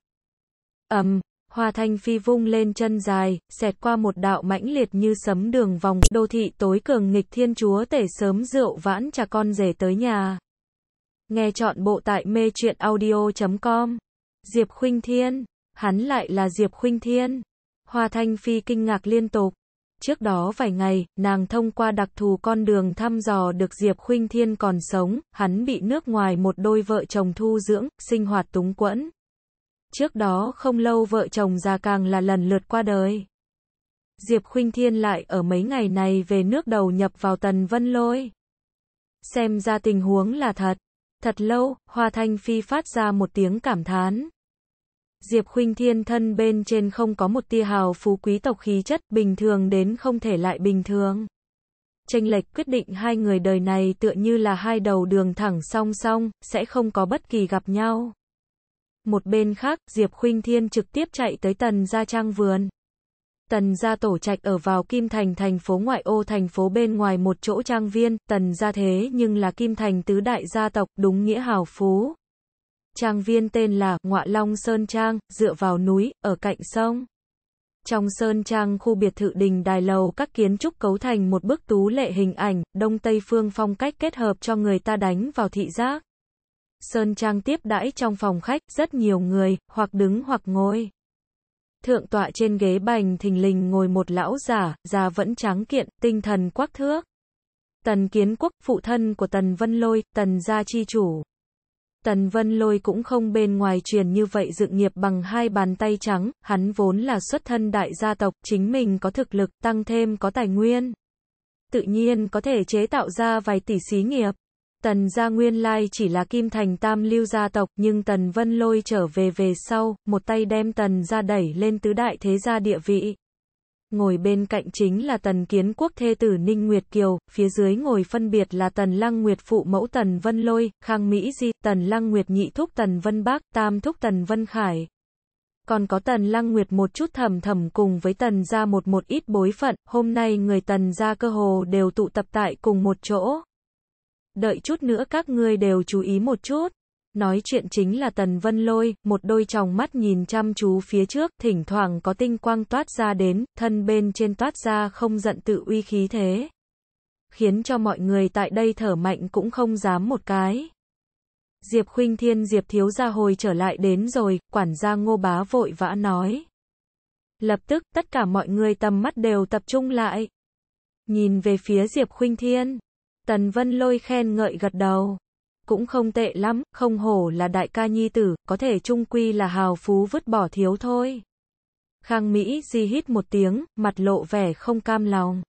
Ầm, um, Hoa Thanh Phi vung lên chân dài, xẹt qua một đạo mãnh liệt như sấm đường vòng, đô thị tối cường nghịch thiên chúa tể sớm rượu vãn cha con rể tới nhà. Nghe chọn bộ tại mê truyện audio.com. Diệp Khuynh Thiên, hắn lại là Diệp Khuynh Thiên. Hoa Thanh Phi kinh ngạc liên tục. Trước đó vài ngày, nàng thông qua đặc thù con đường thăm dò được Diệp Khuynh Thiên còn sống, hắn bị nước ngoài một đôi vợ chồng thu dưỡng, sinh hoạt túng quẫn. Trước đó không lâu vợ chồng già càng là lần lượt qua đời. Diệp Khuynh Thiên lại ở mấy ngày này về nước đầu nhập vào tần vân lôi. Xem ra tình huống là thật. Thật lâu, Hoa Thanh Phi phát ra một tiếng cảm thán. Diệp Khuynh Thiên thân bên trên không có một tia hào phú quý tộc khí chất bình thường đến không thể lại bình thường. Tranh lệch quyết định hai người đời này tựa như là hai đầu đường thẳng song song, sẽ không có bất kỳ gặp nhau. Một bên khác, Diệp Khuynh Thiên trực tiếp chạy tới Tần Gia Trang Vườn. Tần Gia Tổ Trạch ở vào Kim Thành thành phố ngoại ô thành phố bên ngoài một chỗ trang viên, Tần Gia thế nhưng là Kim Thành tứ đại gia tộc, đúng nghĩa hào phú. Trang viên tên là Ngọa Long Sơn Trang, dựa vào núi, ở cạnh sông. Trong Sơn Trang khu biệt thự đình đài lầu các kiến trúc cấu thành một bức tú lệ hình ảnh, đông tây phương phong cách kết hợp cho người ta đánh vào thị giác. Sơn Trang tiếp đãi trong phòng khách, rất nhiều người, hoặc đứng hoặc ngồi. Thượng tọa trên ghế bành thình lình ngồi một lão giả, già vẫn tráng kiện, tinh thần quắc thước. Tần Kiến Quốc, phụ thân của Tần Vân Lôi, Tần gia chi chủ. Tần Vân Lôi cũng không bên ngoài truyền như vậy dựng nghiệp bằng hai bàn tay trắng, hắn vốn là xuất thân đại gia tộc, chính mình có thực lực, tăng thêm có tài nguyên. Tự nhiên có thể chế tạo ra vài tỷ xí nghiệp. Tần gia nguyên lai chỉ là kim thành tam lưu gia tộc nhưng tần vân lôi trở về về sau, một tay đem tần gia đẩy lên tứ đại thế gia địa vị. Ngồi bên cạnh chính là tần kiến quốc thê tử Ninh Nguyệt Kiều, phía dưới ngồi phân biệt là tần lăng nguyệt phụ mẫu tần vân lôi, khang mỹ di, tần lăng nguyệt nhị thúc tần vân bác, tam thúc tần vân khải. Còn có tần lăng nguyệt một chút thầm thầm cùng với tần gia một một ít bối phận, hôm nay người tần gia cơ hồ đều tụ tập tại cùng một chỗ đợi chút nữa các ngươi đều chú ý một chút. Nói chuyện chính là Tần Vân Lôi, một đôi tròng mắt nhìn chăm chú phía trước, thỉnh thoảng có tinh quang toát ra đến, thân bên trên toát ra không giận tự uy khí thế. Khiến cho mọi người tại đây thở mạnh cũng không dám một cái. Diệp Khuynh Thiên Diệp Thiếu Gia hồi trở lại đến rồi, quản gia ngô bá vội vã nói. Lập tức, tất cả mọi người tầm mắt đều tập trung lại. Nhìn về phía Diệp Khuynh Thiên. Tần Vân Lôi khen ngợi gật đầu. Cũng không tệ lắm, không hổ là đại ca nhi tử, có thể trung quy là hào phú vứt bỏ thiếu thôi. Khang Mỹ Di hít một tiếng, mặt lộ vẻ không cam lòng.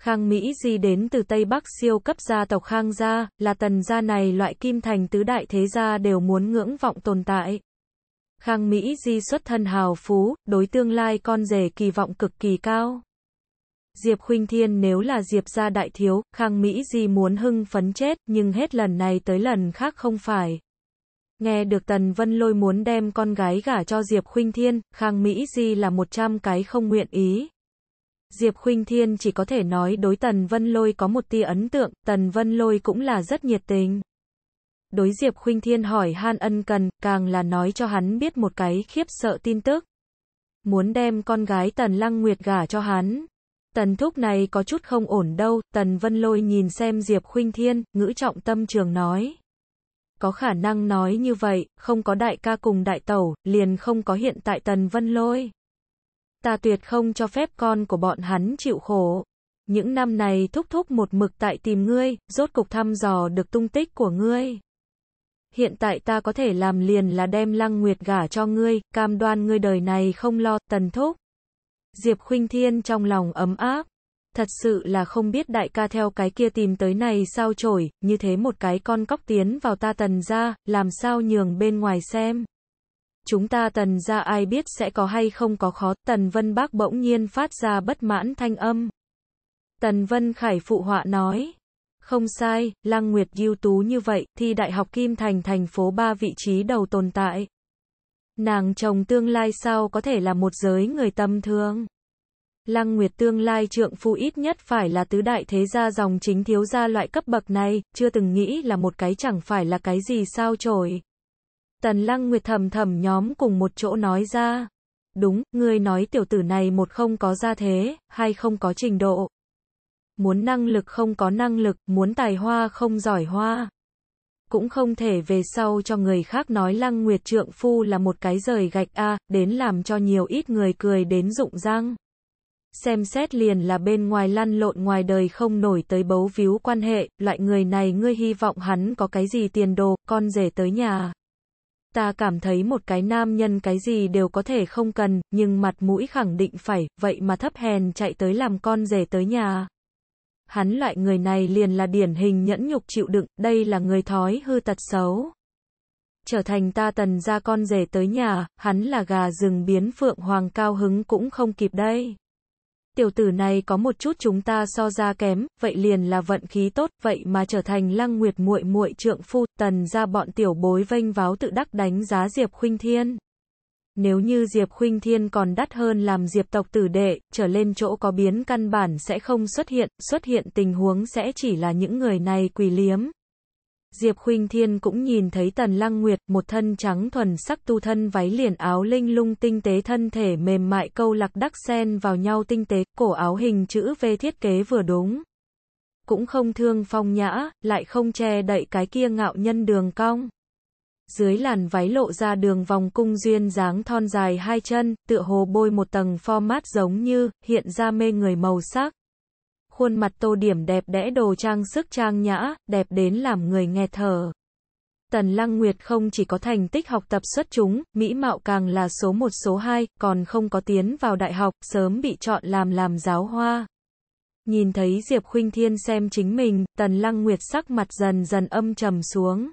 Khang Mỹ Di đến từ Tây Bắc siêu cấp gia tộc Khang gia, là tần gia này loại kim thành tứ đại thế gia đều muốn ngưỡng vọng tồn tại. Khang Mỹ Di xuất thân hào phú, đối tương lai con rể kỳ vọng cực kỳ cao. Diệp Khuynh Thiên nếu là Diệp gia đại thiếu, Khang Mỹ Di muốn hưng phấn chết, nhưng hết lần này tới lần khác không phải. Nghe được Tần Vân Lôi muốn đem con gái gả cho Diệp Khuynh Thiên, Khang Mỹ Di là một trăm cái không nguyện ý. Diệp Khuynh Thiên chỉ có thể nói đối Tần Vân Lôi có một tia ấn tượng, Tần Vân Lôi cũng là rất nhiệt tình. Đối Diệp Khuynh Thiên hỏi Han ân cần, càng là nói cho hắn biết một cái khiếp sợ tin tức. Muốn đem con gái Tần Lăng Nguyệt gả cho hắn. Tần thúc này có chút không ổn đâu, Tần Vân Lôi nhìn xem Diệp Khuynh Thiên, ngữ trọng tâm trường nói. Có khả năng nói như vậy, không có đại ca cùng đại tẩu, liền không có hiện tại Tần Vân Lôi. Ta tuyệt không cho phép con của bọn hắn chịu khổ. Những năm này thúc thúc một mực tại tìm ngươi, rốt cục thăm dò được tung tích của ngươi. Hiện tại ta có thể làm liền là đem lăng nguyệt gả cho ngươi, cam đoan ngươi đời này không lo, tần thúc. Diệp Khuynh Thiên trong lòng ấm áp. Thật sự là không biết đại ca theo cái kia tìm tới này sao trổi, như thế một cái con cóc tiến vào ta tần ra, làm sao nhường bên ngoài xem. Chúng ta tần ra ai biết sẽ có hay không có khó, tần vân bác bỗng nhiên phát ra bất mãn thanh âm. Tần vân khải phụ họa nói. Không sai, Lăng Nguyệt ưu tú như vậy, thi Đại học Kim Thành thành phố ba vị trí đầu tồn tại. Nàng chồng tương lai sao có thể là một giới người tâm thương. Lăng Nguyệt tương lai trượng phu ít nhất phải là tứ đại thế gia dòng chính thiếu gia loại cấp bậc này, chưa từng nghĩ là một cái chẳng phải là cái gì sao trời? Tần Lăng Nguyệt thầm thầm nhóm cùng một chỗ nói ra. Đúng, ngươi nói tiểu tử này một không có gia thế, hai không có trình độ. Muốn năng lực không có năng lực, muốn tài hoa không giỏi hoa cũng không thể về sau cho người khác nói Lăng Nguyệt Trượng Phu là một cái rời gạch A, à, đến làm cho nhiều ít người cười đến rụng răng. Xem xét liền là bên ngoài lăn lộn ngoài đời không nổi tới bấu víu quan hệ, loại người này ngươi hy vọng hắn có cái gì tiền đồ, con rể tới nhà. Ta cảm thấy một cái nam nhân cái gì đều có thể không cần, nhưng mặt mũi khẳng định phải, vậy mà thấp hèn chạy tới làm con rể tới nhà. Hắn loại người này liền là điển hình nhẫn nhục chịu đựng, đây là người thói hư tật xấu. Trở thành ta tần ra con rể tới nhà, hắn là gà rừng biến phượng hoàng cao hứng cũng không kịp đây. Tiểu tử này có một chút chúng ta so ra kém, vậy liền là vận khí tốt, vậy mà trở thành lăng nguyệt muội muội trượng phu, tần ra bọn tiểu bối vênh váo tự đắc đánh giá Diệp Khuynh Thiên. Nếu như Diệp Khuynh Thiên còn đắt hơn làm Diệp tộc tử đệ, trở lên chỗ có biến căn bản sẽ không xuất hiện, xuất hiện tình huống sẽ chỉ là những người này quỳ liếm. Diệp Khuynh Thiên cũng nhìn thấy Tần Lăng Nguyệt, một thân trắng thuần sắc tu thân váy liền áo linh lung tinh tế thân thể mềm mại câu lạc đắc sen vào nhau tinh tế, cổ áo hình chữ V thiết kế vừa đúng. Cũng không thương phong nhã, lại không che đậy cái kia ngạo nhân đường cong dưới làn váy lộ ra đường vòng cung duyên dáng thon dài hai chân, tựa hồ bôi một tầng format giống như, hiện ra mê người màu sắc. Khuôn mặt tô điểm đẹp đẽ đồ trang sức trang nhã, đẹp đến làm người nghe thở. Tần Lăng Nguyệt không chỉ có thành tích học tập xuất chúng, mỹ mạo càng là số một số hai, còn không có tiến vào đại học, sớm bị chọn làm làm giáo hoa. Nhìn thấy Diệp Khuynh Thiên xem chính mình, Tần Lăng Nguyệt sắc mặt dần dần âm trầm xuống.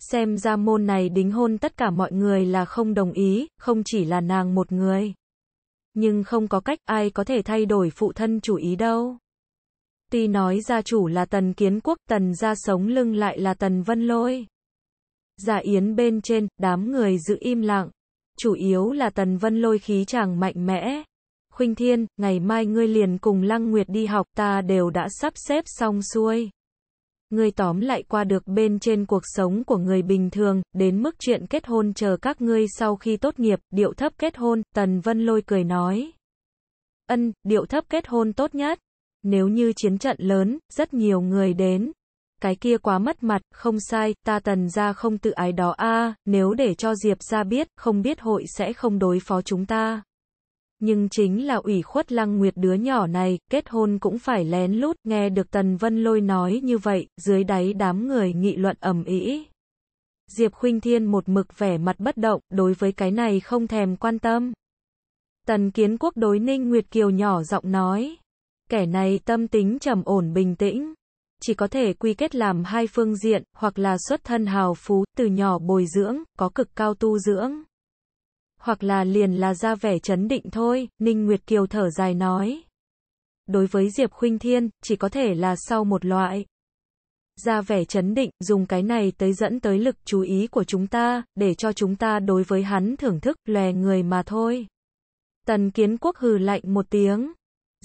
Xem ra môn này đính hôn tất cả mọi người là không đồng ý, không chỉ là nàng một người. Nhưng không có cách ai có thể thay đổi phụ thân chủ ý đâu. Tuy nói gia chủ là tần kiến quốc, tần gia sống lưng lại là tần vân lôi. Giả dạ yến bên trên, đám người giữ im lặng. Chủ yếu là tần vân lôi khí chàng mạnh mẽ. Khuynh thiên, ngày mai ngươi liền cùng lăng nguyệt đi học ta đều đã sắp xếp xong xuôi. Ngươi tóm lại qua được bên trên cuộc sống của người bình thường, đến mức chuyện kết hôn chờ các ngươi sau khi tốt nghiệp, điệu thấp kết hôn, Tần Vân Lôi cười nói. Ân, điệu thấp kết hôn tốt nhất. Nếu như chiến trận lớn, rất nhiều người đến. Cái kia quá mất mặt, không sai, ta tần ra không tự ái đó a nếu để cho Diệp ra biết, không biết hội sẽ không đối phó chúng ta. Nhưng chính là ủy khuất lăng nguyệt đứa nhỏ này, kết hôn cũng phải lén lút, nghe được Tần Vân Lôi nói như vậy, dưới đáy đám người nghị luận ầm ĩ. Diệp Khuynh Thiên một mực vẻ mặt bất động, đối với cái này không thèm quan tâm. Tần Kiến Quốc đối Ninh Nguyệt Kiều nhỏ giọng nói, kẻ này tâm tính trầm ổn bình tĩnh, chỉ có thể quy kết làm hai phương diện, hoặc là xuất thân hào phú, từ nhỏ bồi dưỡng, có cực cao tu dưỡng hoặc là liền là ra vẻ chấn định thôi, Ninh Nguyệt Kiều thở dài nói. Đối với Diệp Khuynh Thiên, chỉ có thể là sau một loại. Ra vẻ chấn định, dùng cái này tới dẫn tới lực chú ý của chúng ta, để cho chúng ta đối với hắn thưởng thức, lè người mà thôi. Tần Kiến Quốc hừ lạnh một tiếng.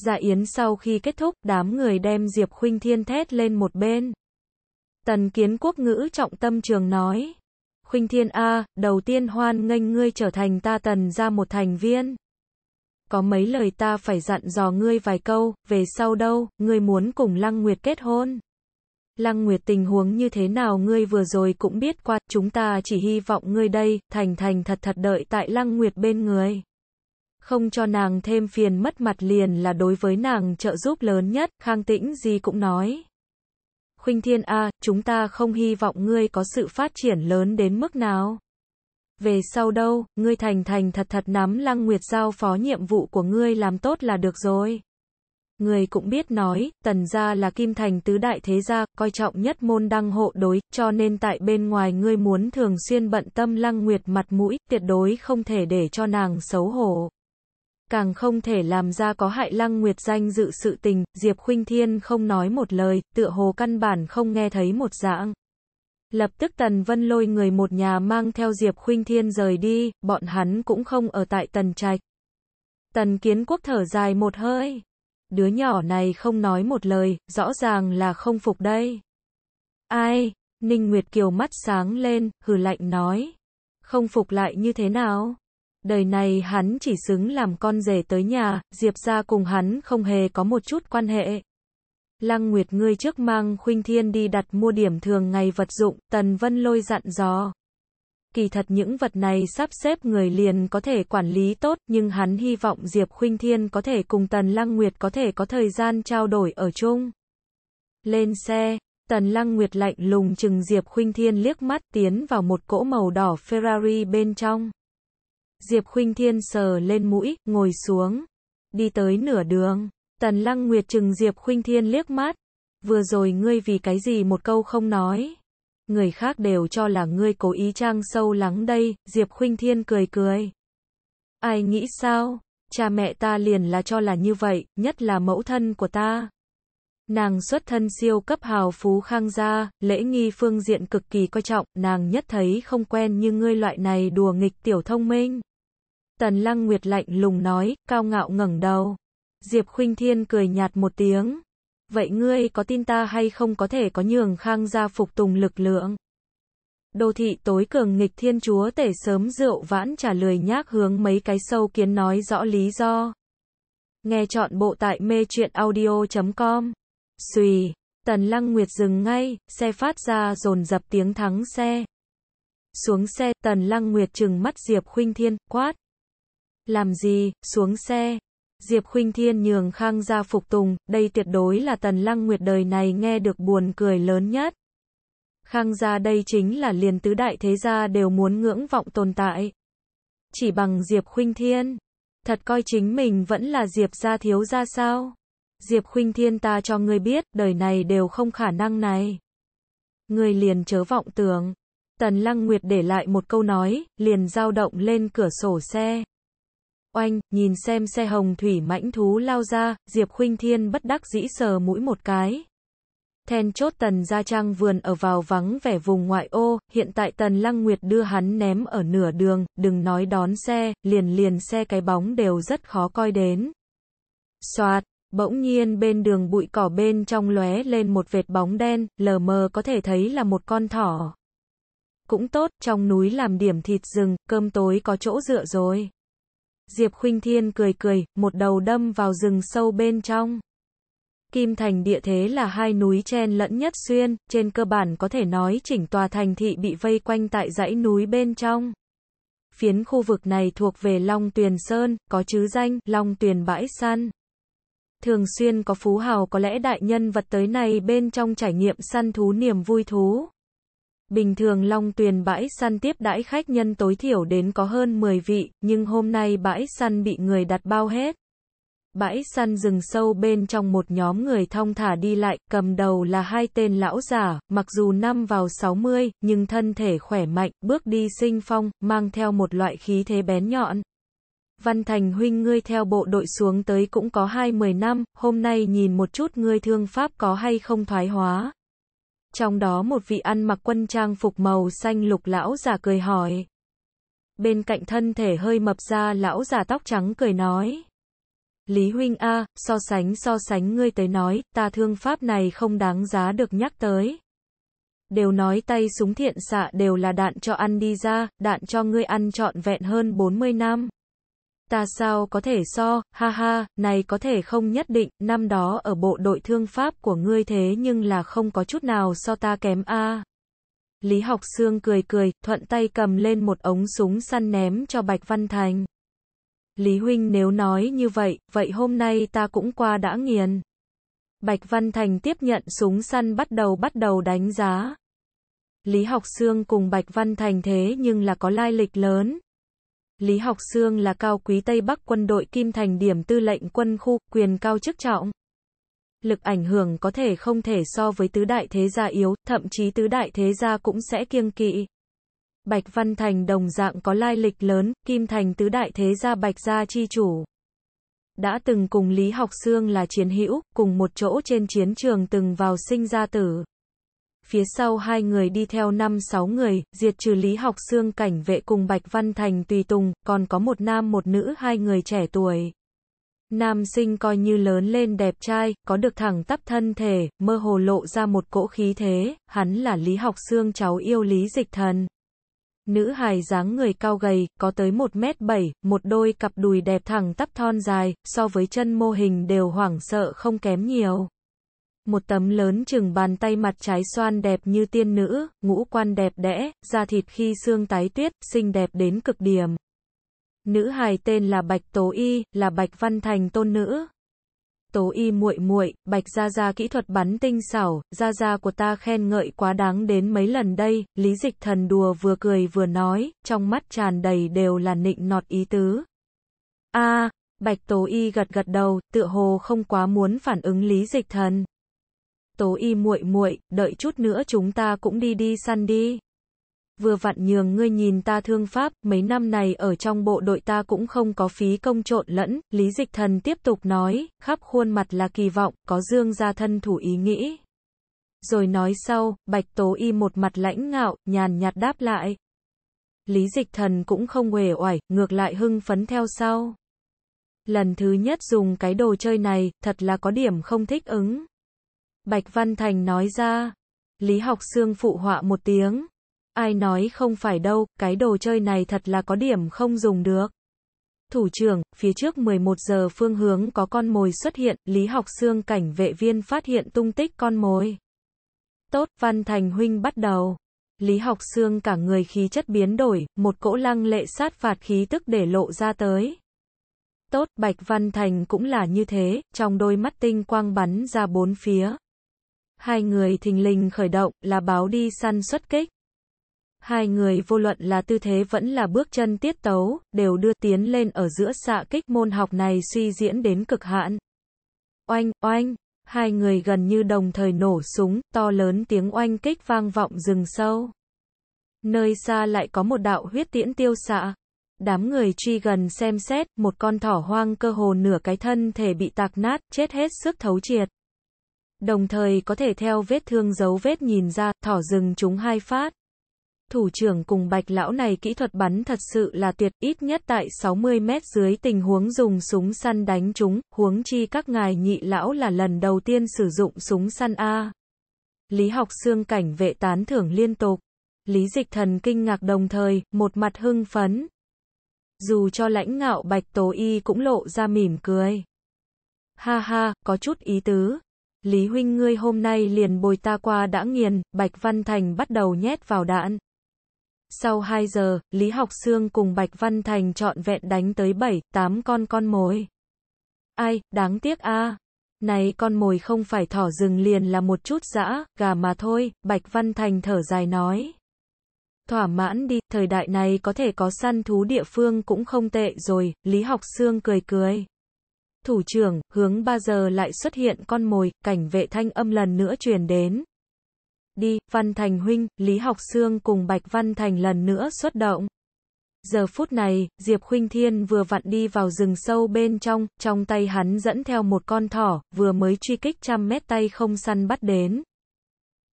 Dạ yến sau khi kết thúc, đám người đem Diệp Khuynh Thiên thét lên một bên. Tần Kiến Quốc ngữ trọng tâm trường nói. Khuynh Thiên A, đầu tiên hoan nghênh ngươi trở thành ta tần ra một thành viên. Có mấy lời ta phải dặn dò ngươi vài câu, về sau đâu, ngươi muốn cùng Lăng Nguyệt kết hôn. Lăng Nguyệt tình huống như thế nào ngươi vừa rồi cũng biết qua, chúng ta chỉ hy vọng ngươi đây, thành thành thật thật đợi tại Lăng Nguyệt bên người. Không cho nàng thêm phiền mất mặt liền là đối với nàng trợ giúp lớn nhất, Khang Tĩnh gì cũng nói. Khuynh Thiên A, chúng ta không hy vọng ngươi có sự phát triển lớn đến mức nào. Về sau đâu, ngươi thành thành thật thật nắm Lăng Nguyệt giao phó nhiệm vụ của ngươi làm tốt là được rồi. Ngươi cũng biết nói, tần gia là kim thành tứ đại thế gia, coi trọng nhất môn đăng hộ đối, cho nên tại bên ngoài ngươi muốn thường xuyên bận tâm lăng nguyệt mặt mũi, tuyệt đối không thể để cho nàng xấu hổ càng không thể làm ra có hại Lăng Nguyệt danh dự sự tình, Diệp Khuynh Thiên không nói một lời, tựa hồ căn bản không nghe thấy một dạng. Lập tức Tần Vân lôi người một nhà mang theo Diệp Khuynh Thiên rời đi, bọn hắn cũng không ở tại Tần Trạch. Tần Kiến Quốc thở dài một hơi. Đứa nhỏ này không nói một lời, rõ ràng là không phục đây. Ai? Ninh Nguyệt Kiều mắt sáng lên, hừ lạnh nói. Không phục lại như thế nào? Đời này hắn chỉ xứng làm con rể tới nhà, Diệp ra cùng hắn không hề có một chút quan hệ. Lăng Nguyệt ngươi trước mang Khuynh Thiên đi đặt mua điểm thường ngày vật dụng, Tần Vân lôi dặn dò. Kỳ thật những vật này sắp xếp người liền có thể quản lý tốt, nhưng hắn hy vọng Diệp Khuynh Thiên có thể cùng Tần Lăng Nguyệt có thể có thời gian trao đổi ở chung. Lên xe, Tần Lăng Nguyệt lạnh lùng chừng Diệp Khuynh Thiên liếc mắt tiến vào một cỗ màu đỏ Ferrari bên trong. Diệp Khuynh Thiên sờ lên mũi, ngồi xuống. Đi tới nửa đường, Tần Lăng Nguyệt chừng Diệp Khuynh Thiên liếc mắt. Vừa rồi ngươi vì cái gì một câu không nói. Người khác đều cho là ngươi cố ý trang sâu lắng đây, Diệp Khuynh Thiên cười cười. Ai nghĩ sao? Cha mẹ ta liền là cho là như vậy, nhất là mẫu thân của ta. Nàng xuất thân siêu cấp hào phú khang gia, lễ nghi phương diện cực kỳ coi trọng, nàng nhất thấy không quen như ngươi loại này đùa nghịch tiểu thông minh. Tần Lăng Nguyệt lạnh lùng nói, cao ngạo ngẩng đầu. Diệp Khuynh Thiên cười nhạt một tiếng. Vậy ngươi có tin ta hay không có thể có nhường khang gia phục tùng lực lượng? Đô thị tối cường nghịch thiên chúa tể sớm rượu vãn trả lời nhác hướng mấy cái sâu kiến nói rõ lý do. Nghe chọn bộ tại mê truyện audio.com Xùy, Tần Lăng Nguyệt dừng ngay, xe phát ra rồn dập tiếng thắng xe. Xuống xe, Tần Lăng Nguyệt trừng mắt Diệp Khuynh Thiên, quát. Làm gì, xuống xe. Diệp Khuynh Thiên nhường Khang ra phục tùng, đây tuyệt đối là Tần Lăng Nguyệt đời này nghe được buồn cười lớn nhất. Khang gia đây chính là liền tứ đại thế gia đều muốn ngưỡng vọng tồn tại. Chỉ bằng Diệp Khuynh Thiên, thật coi chính mình vẫn là Diệp gia thiếu gia sao? Diệp Khuynh Thiên ta cho ngươi biết, đời này đều không khả năng này. Ngươi liền chớ vọng tưởng. Tần Lăng Nguyệt để lại một câu nói, liền dao động lên cửa sổ xe. Oanh, nhìn xem xe hồng thủy mãnh thú lao ra, Diệp Khuynh Thiên bất đắc dĩ sờ mũi một cái. Then chốt Tần Gia Trang vườn ở vào vắng vẻ vùng ngoại ô, hiện tại Tần Lăng Nguyệt đưa hắn ném ở nửa đường, đừng nói đón xe, liền liền xe cái bóng đều rất khó coi đến. Xoạt, Bỗng nhiên bên đường bụi cỏ bên trong lóe lên một vệt bóng đen, lờ mờ có thể thấy là một con thỏ. Cũng tốt, trong núi làm điểm thịt rừng, cơm tối có chỗ dựa rồi. Diệp Khuynh Thiên cười cười, một đầu đâm vào rừng sâu bên trong. Kim Thành địa thế là hai núi chen lẫn nhất xuyên, trên cơ bản có thể nói chỉnh tòa thành thị bị vây quanh tại dãy núi bên trong. Phiến khu vực này thuộc về Long Tuyền Sơn, có chứ danh Long Tuyền Bãi Săn thường xuyên có phú hào có lẽ đại nhân vật tới này bên trong trải nghiệm săn thú niềm vui thú. Bình thường Long Tuyền bãi săn tiếp đãi khách nhân tối thiểu đến có hơn 10 vị, nhưng hôm nay bãi săn bị người đặt bao hết. Bãi săn rừng sâu bên trong một nhóm người thong thả đi lại, cầm đầu là hai tên lão giả, mặc dù năm vào 60, nhưng thân thể khỏe mạnh, bước đi sinh phong, mang theo một loại khí thế bén nhọn. Văn Thành huynh ngươi theo bộ đội xuống tới cũng có hai mười năm, hôm nay nhìn một chút ngươi thương pháp có hay không thoái hóa. Trong đó một vị ăn mặc quân trang phục màu xanh lục lão già cười hỏi. Bên cạnh thân thể hơi mập ra lão già tóc trắng cười nói. Lý huynh A, so sánh so sánh ngươi tới nói, ta thương pháp này không đáng giá được nhắc tới. Đều nói tay súng thiện xạ đều là đạn cho ăn đi ra, đạn cho ngươi ăn trọn vẹn hơn 40 năm ta sao có thể so, ha ha, này có thể không nhất định, năm đó ở bộ đội thương Pháp của ngươi thế nhưng là không có chút nào so ta kém a. Lý Học xương cười cười, thuận tay cầm lên một ống súng săn ném cho Bạch Văn Thành. Lý Huynh nếu nói như vậy, vậy hôm nay ta cũng qua đã nghiền. Bạch Văn Thành tiếp nhận súng săn bắt đầu bắt đầu đánh giá. Lý Học xương cùng Bạch Văn Thành thế nhưng là có lai lịch lớn, Lý Học Sương là cao quý Tây Bắc quân đội Kim Thành điểm tư lệnh quân khu, quyền cao chức trọng. Lực ảnh hưởng có thể không thể so với tứ đại thế gia yếu, thậm chí tứ đại thế gia cũng sẽ kiêng kỵ. Bạch Văn Thành đồng dạng có lai lịch lớn, Kim Thành tứ đại thế gia Bạch gia chi chủ. Đã từng cùng Lý Học Sương là chiến hữu, cùng một chỗ trên chiến trường từng vào sinh ra tử phía sau hai người đi theo năm sáu người, diệt trừ Lý Học xương cảnh vệ cùng Bạch Văn Thành tùy tùng, còn có một nam một nữ hai người trẻ tuổi. Nam sinh coi như lớn lên đẹp trai, có được thẳng tắp thân thể, mơ hồ lộ ra một cỗ khí thế, hắn là Lý Học Sương cháu yêu Lý Dịch Thần. Nữ hài dáng người cao gầy, có tới 1m7, một đôi cặp đùi đẹp thẳng tắp thon dài, so với chân mô hình đều hoảng sợ không kém nhiều một tấm lớn chừng bàn tay mặt trái xoan đẹp như tiên nữ, ngũ quan đẹp đẽ, da thịt khi xương tái tuyết, xinh đẹp đến cực điểm. Nữ hài tên là Bạch Tố Y, là Bạch Văn Thành tôn nữ. Tố Y muội muội, Bạch Gia Gia kỹ thuật bắn tinh xảo, Gia Gia của ta khen ngợi quá đáng đến mấy lần đây, Lý Dịch Thần đùa vừa cười vừa nói, trong mắt tràn đầy đều là nịnh nọt ý tứ. A, Bạch Tố Y gật gật đầu, tựa hồ không quá muốn phản ứng Lý Dịch Thần. Tố Y muội muội, đợi chút nữa chúng ta cũng đi đi săn đi. Vừa vặn nhường ngươi nhìn ta thương pháp, mấy năm này ở trong bộ đội ta cũng không có phí công trộn lẫn, Lý Dịch Thần tiếp tục nói, khắp khuôn mặt là kỳ vọng, có dương gia thân thủ ý nghĩ. Rồi nói sau, Bạch Tố Y một mặt lãnh ngạo, nhàn nhạt đáp lại. Lý Dịch Thần cũng không uể oải, ngược lại hưng phấn theo sau. Lần thứ nhất dùng cái đồ chơi này, thật là có điểm không thích ứng. Bạch Văn Thành nói ra. Lý Học Sương phụ họa một tiếng. Ai nói không phải đâu, cái đồ chơi này thật là có điểm không dùng được. Thủ trưởng, phía trước 11 giờ phương hướng có con mồi xuất hiện, Lý Học Sương cảnh vệ viên phát hiện tung tích con mồi. Tốt, Văn Thành Huynh bắt đầu. Lý Học Sương cả người khí chất biến đổi, một cỗ lăng lệ sát phạt khí tức để lộ ra tới. Tốt, Bạch Văn Thành cũng là như thế, trong đôi mắt tinh quang bắn ra bốn phía. Hai người thình lình khởi động là báo đi săn xuất kích. Hai người vô luận là tư thế vẫn là bước chân tiết tấu, đều đưa tiến lên ở giữa xạ kích môn học này suy diễn đến cực hạn. Oanh, oanh, hai người gần như đồng thời nổ súng, to lớn tiếng oanh kích vang vọng rừng sâu. Nơi xa lại có một đạo huyết tiễn tiêu xạ. Đám người truy gần xem xét, một con thỏ hoang cơ hồ nửa cái thân thể bị tạc nát, chết hết sức thấu triệt đồng thời có thể theo vết thương dấu vết nhìn ra, thỏ rừng chúng hai phát. Thủ trưởng cùng bạch lão này kỹ thuật bắn thật sự là tuyệt, ít nhất tại 60 mét dưới tình huống dùng súng săn đánh chúng, huống chi các ngài nhị lão là lần đầu tiên sử dụng súng săn A. Lý học xương cảnh vệ tán thưởng liên tục. Lý dịch thần kinh ngạc đồng thời, một mặt hưng phấn. Dù cho lãnh ngạo bạch tố y cũng lộ ra mỉm cười. Ha ha, có chút ý tứ, Lý huynh ngươi hôm nay liền bồi ta qua đã nghiền, Bạch Văn Thành bắt đầu nhét vào đạn. Sau 2 giờ, Lý Học Sương cùng Bạch Văn Thành trọn vẹn đánh tới 7, 8 con con mồi. Ai, đáng tiếc a Này con mồi không phải thỏ rừng liền là một chút dã gà mà thôi, Bạch Văn Thành thở dài nói. Thỏa mãn đi, thời đại này có thể có săn thú địa phương cũng không tệ rồi, Lý Học Sương cười cười thủ trưởng, hướng ba giờ lại xuất hiện con mồi, cảnh vệ thanh âm lần nữa truyền đến. Đi, Văn Thành huynh, Lý Học Sương cùng Bạch Văn Thành lần nữa xuất động. Giờ phút này, Diệp Khuynh Thiên vừa vặn đi vào rừng sâu bên trong, trong tay hắn dẫn theo một con thỏ, vừa mới truy kích trăm mét tay không săn bắt đến.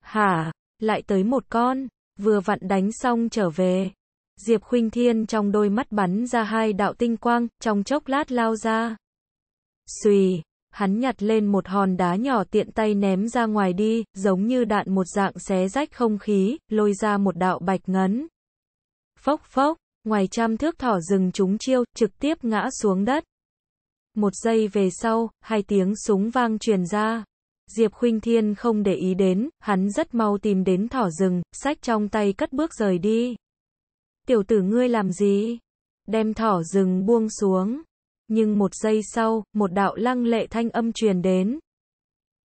Hả, lại tới một con, vừa vặn đánh xong trở về. Diệp Khuynh Thiên trong đôi mắt bắn ra hai đạo tinh quang, trong chốc lát lao ra. Xùy, hắn nhặt lên một hòn đá nhỏ tiện tay ném ra ngoài đi, giống như đạn một dạng xé rách không khí, lôi ra một đạo bạch ngấn. Phốc phốc, ngoài trăm thước thỏ rừng chúng chiêu, trực tiếp ngã xuống đất. Một giây về sau, hai tiếng súng vang truyền ra. Diệp Khuynh Thiên không để ý đến, hắn rất mau tìm đến thỏ rừng, sách trong tay cất bước rời đi. Tiểu tử ngươi làm gì? Đem thỏ rừng buông xuống nhưng một giây sau, một đạo lăng lệ thanh âm truyền đến.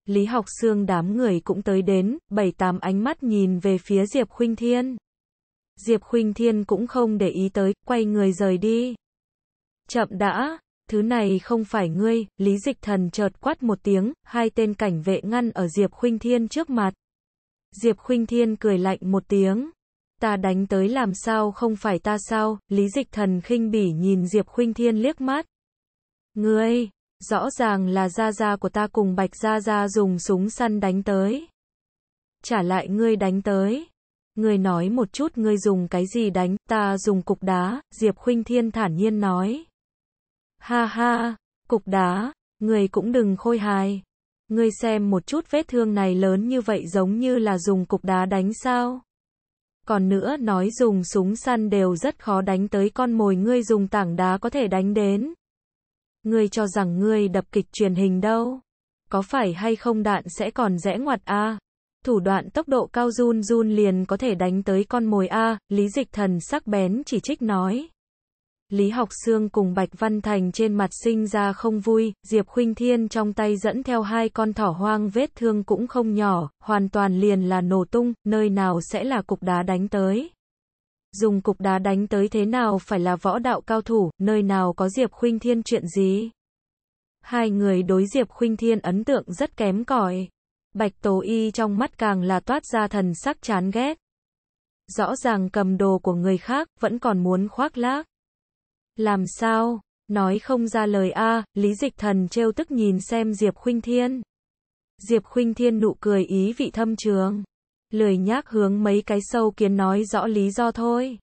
Lý học xương đám người cũng tới đến, bảy tám ánh mắt nhìn về phía Diệp Khuynh Thiên. Diệp Khuynh Thiên cũng không để ý tới, quay người rời đi. Chậm đã, thứ này không phải ngươi, Lý Dịch Thần chợt quát một tiếng, hai tên cảnh vệ ngăn ở Diệp Khuynh Thiên trước mặt. Diệp Khuynh Thiên cười lạnh một tiếng. Ta đánh tới làm sao không phải ta sao, Lý Dịch Thần khinh bỉ nhìn Diệp Khuynh Thiên liếc mắt. Ngươi, rõ ràng là Gia Gia của ta cùng Bạch Gia Gia dùng súng săn đánh tới. Trả lại ngươi đánh tới. Ngươi nói một chút ngươi dùng cái gì đánh, ta dùng cục đá, Diệp Khuynh Thiên thản nhiên nói. Ha ha, cục đá, ngươi cũng đừng khôi hài. Ngươi xem một chút vết thương này lớn như vậy giống như là dùng cục đá đánh sao? Còn nữa nói dùng súng săn đều rất khó đánh tới con mồi ngươi dùng tảng đá có thể đánh đến ngươi cho rằng ngươi đập kịch truyền hình đâu. Có phải hay không đạn sẽ còn rẽ ngoặt a Thủ đoạn tốc độ cao run run liền có thể đánh tới con mồi a Lý Dịch Thần sắc bén chỉ trích nói. Lý Học Sương cùng Bạch Văn Thành trên mặt sinh ra không vui, Diệp Khuynh Thiên trong tay dẫn theo hai con thỏ hoang vết thương cũng không nhỏ, hoàn toàn liền là nổ tung, nơi nào sẽ là cục đá đánh tới dùng cục đá đánh tới thế nào phải là võ đạo cao thủ, nơi nào có Diệp Khuynh Thiên chuyện gì. Hai người đối Diệp Khuynh Thiên ấn tượng rất kém cỏi. Bạch Tố Y trong mắt càng là toát ra thần sắc chán ghét. Rõ ràng cầm đồ của người khác, vẫn còn muốn khoác lác. Làm sao? Nói không ra lời a, Lý Dịch Thần trêu tức nhìn xem Diệp Khuynh Thiên. Diệp Khuynh Thiên nụ cười ý vị thâm trường lười nhác hướng mấy cái sâu kiến nói rõ lý do thôi.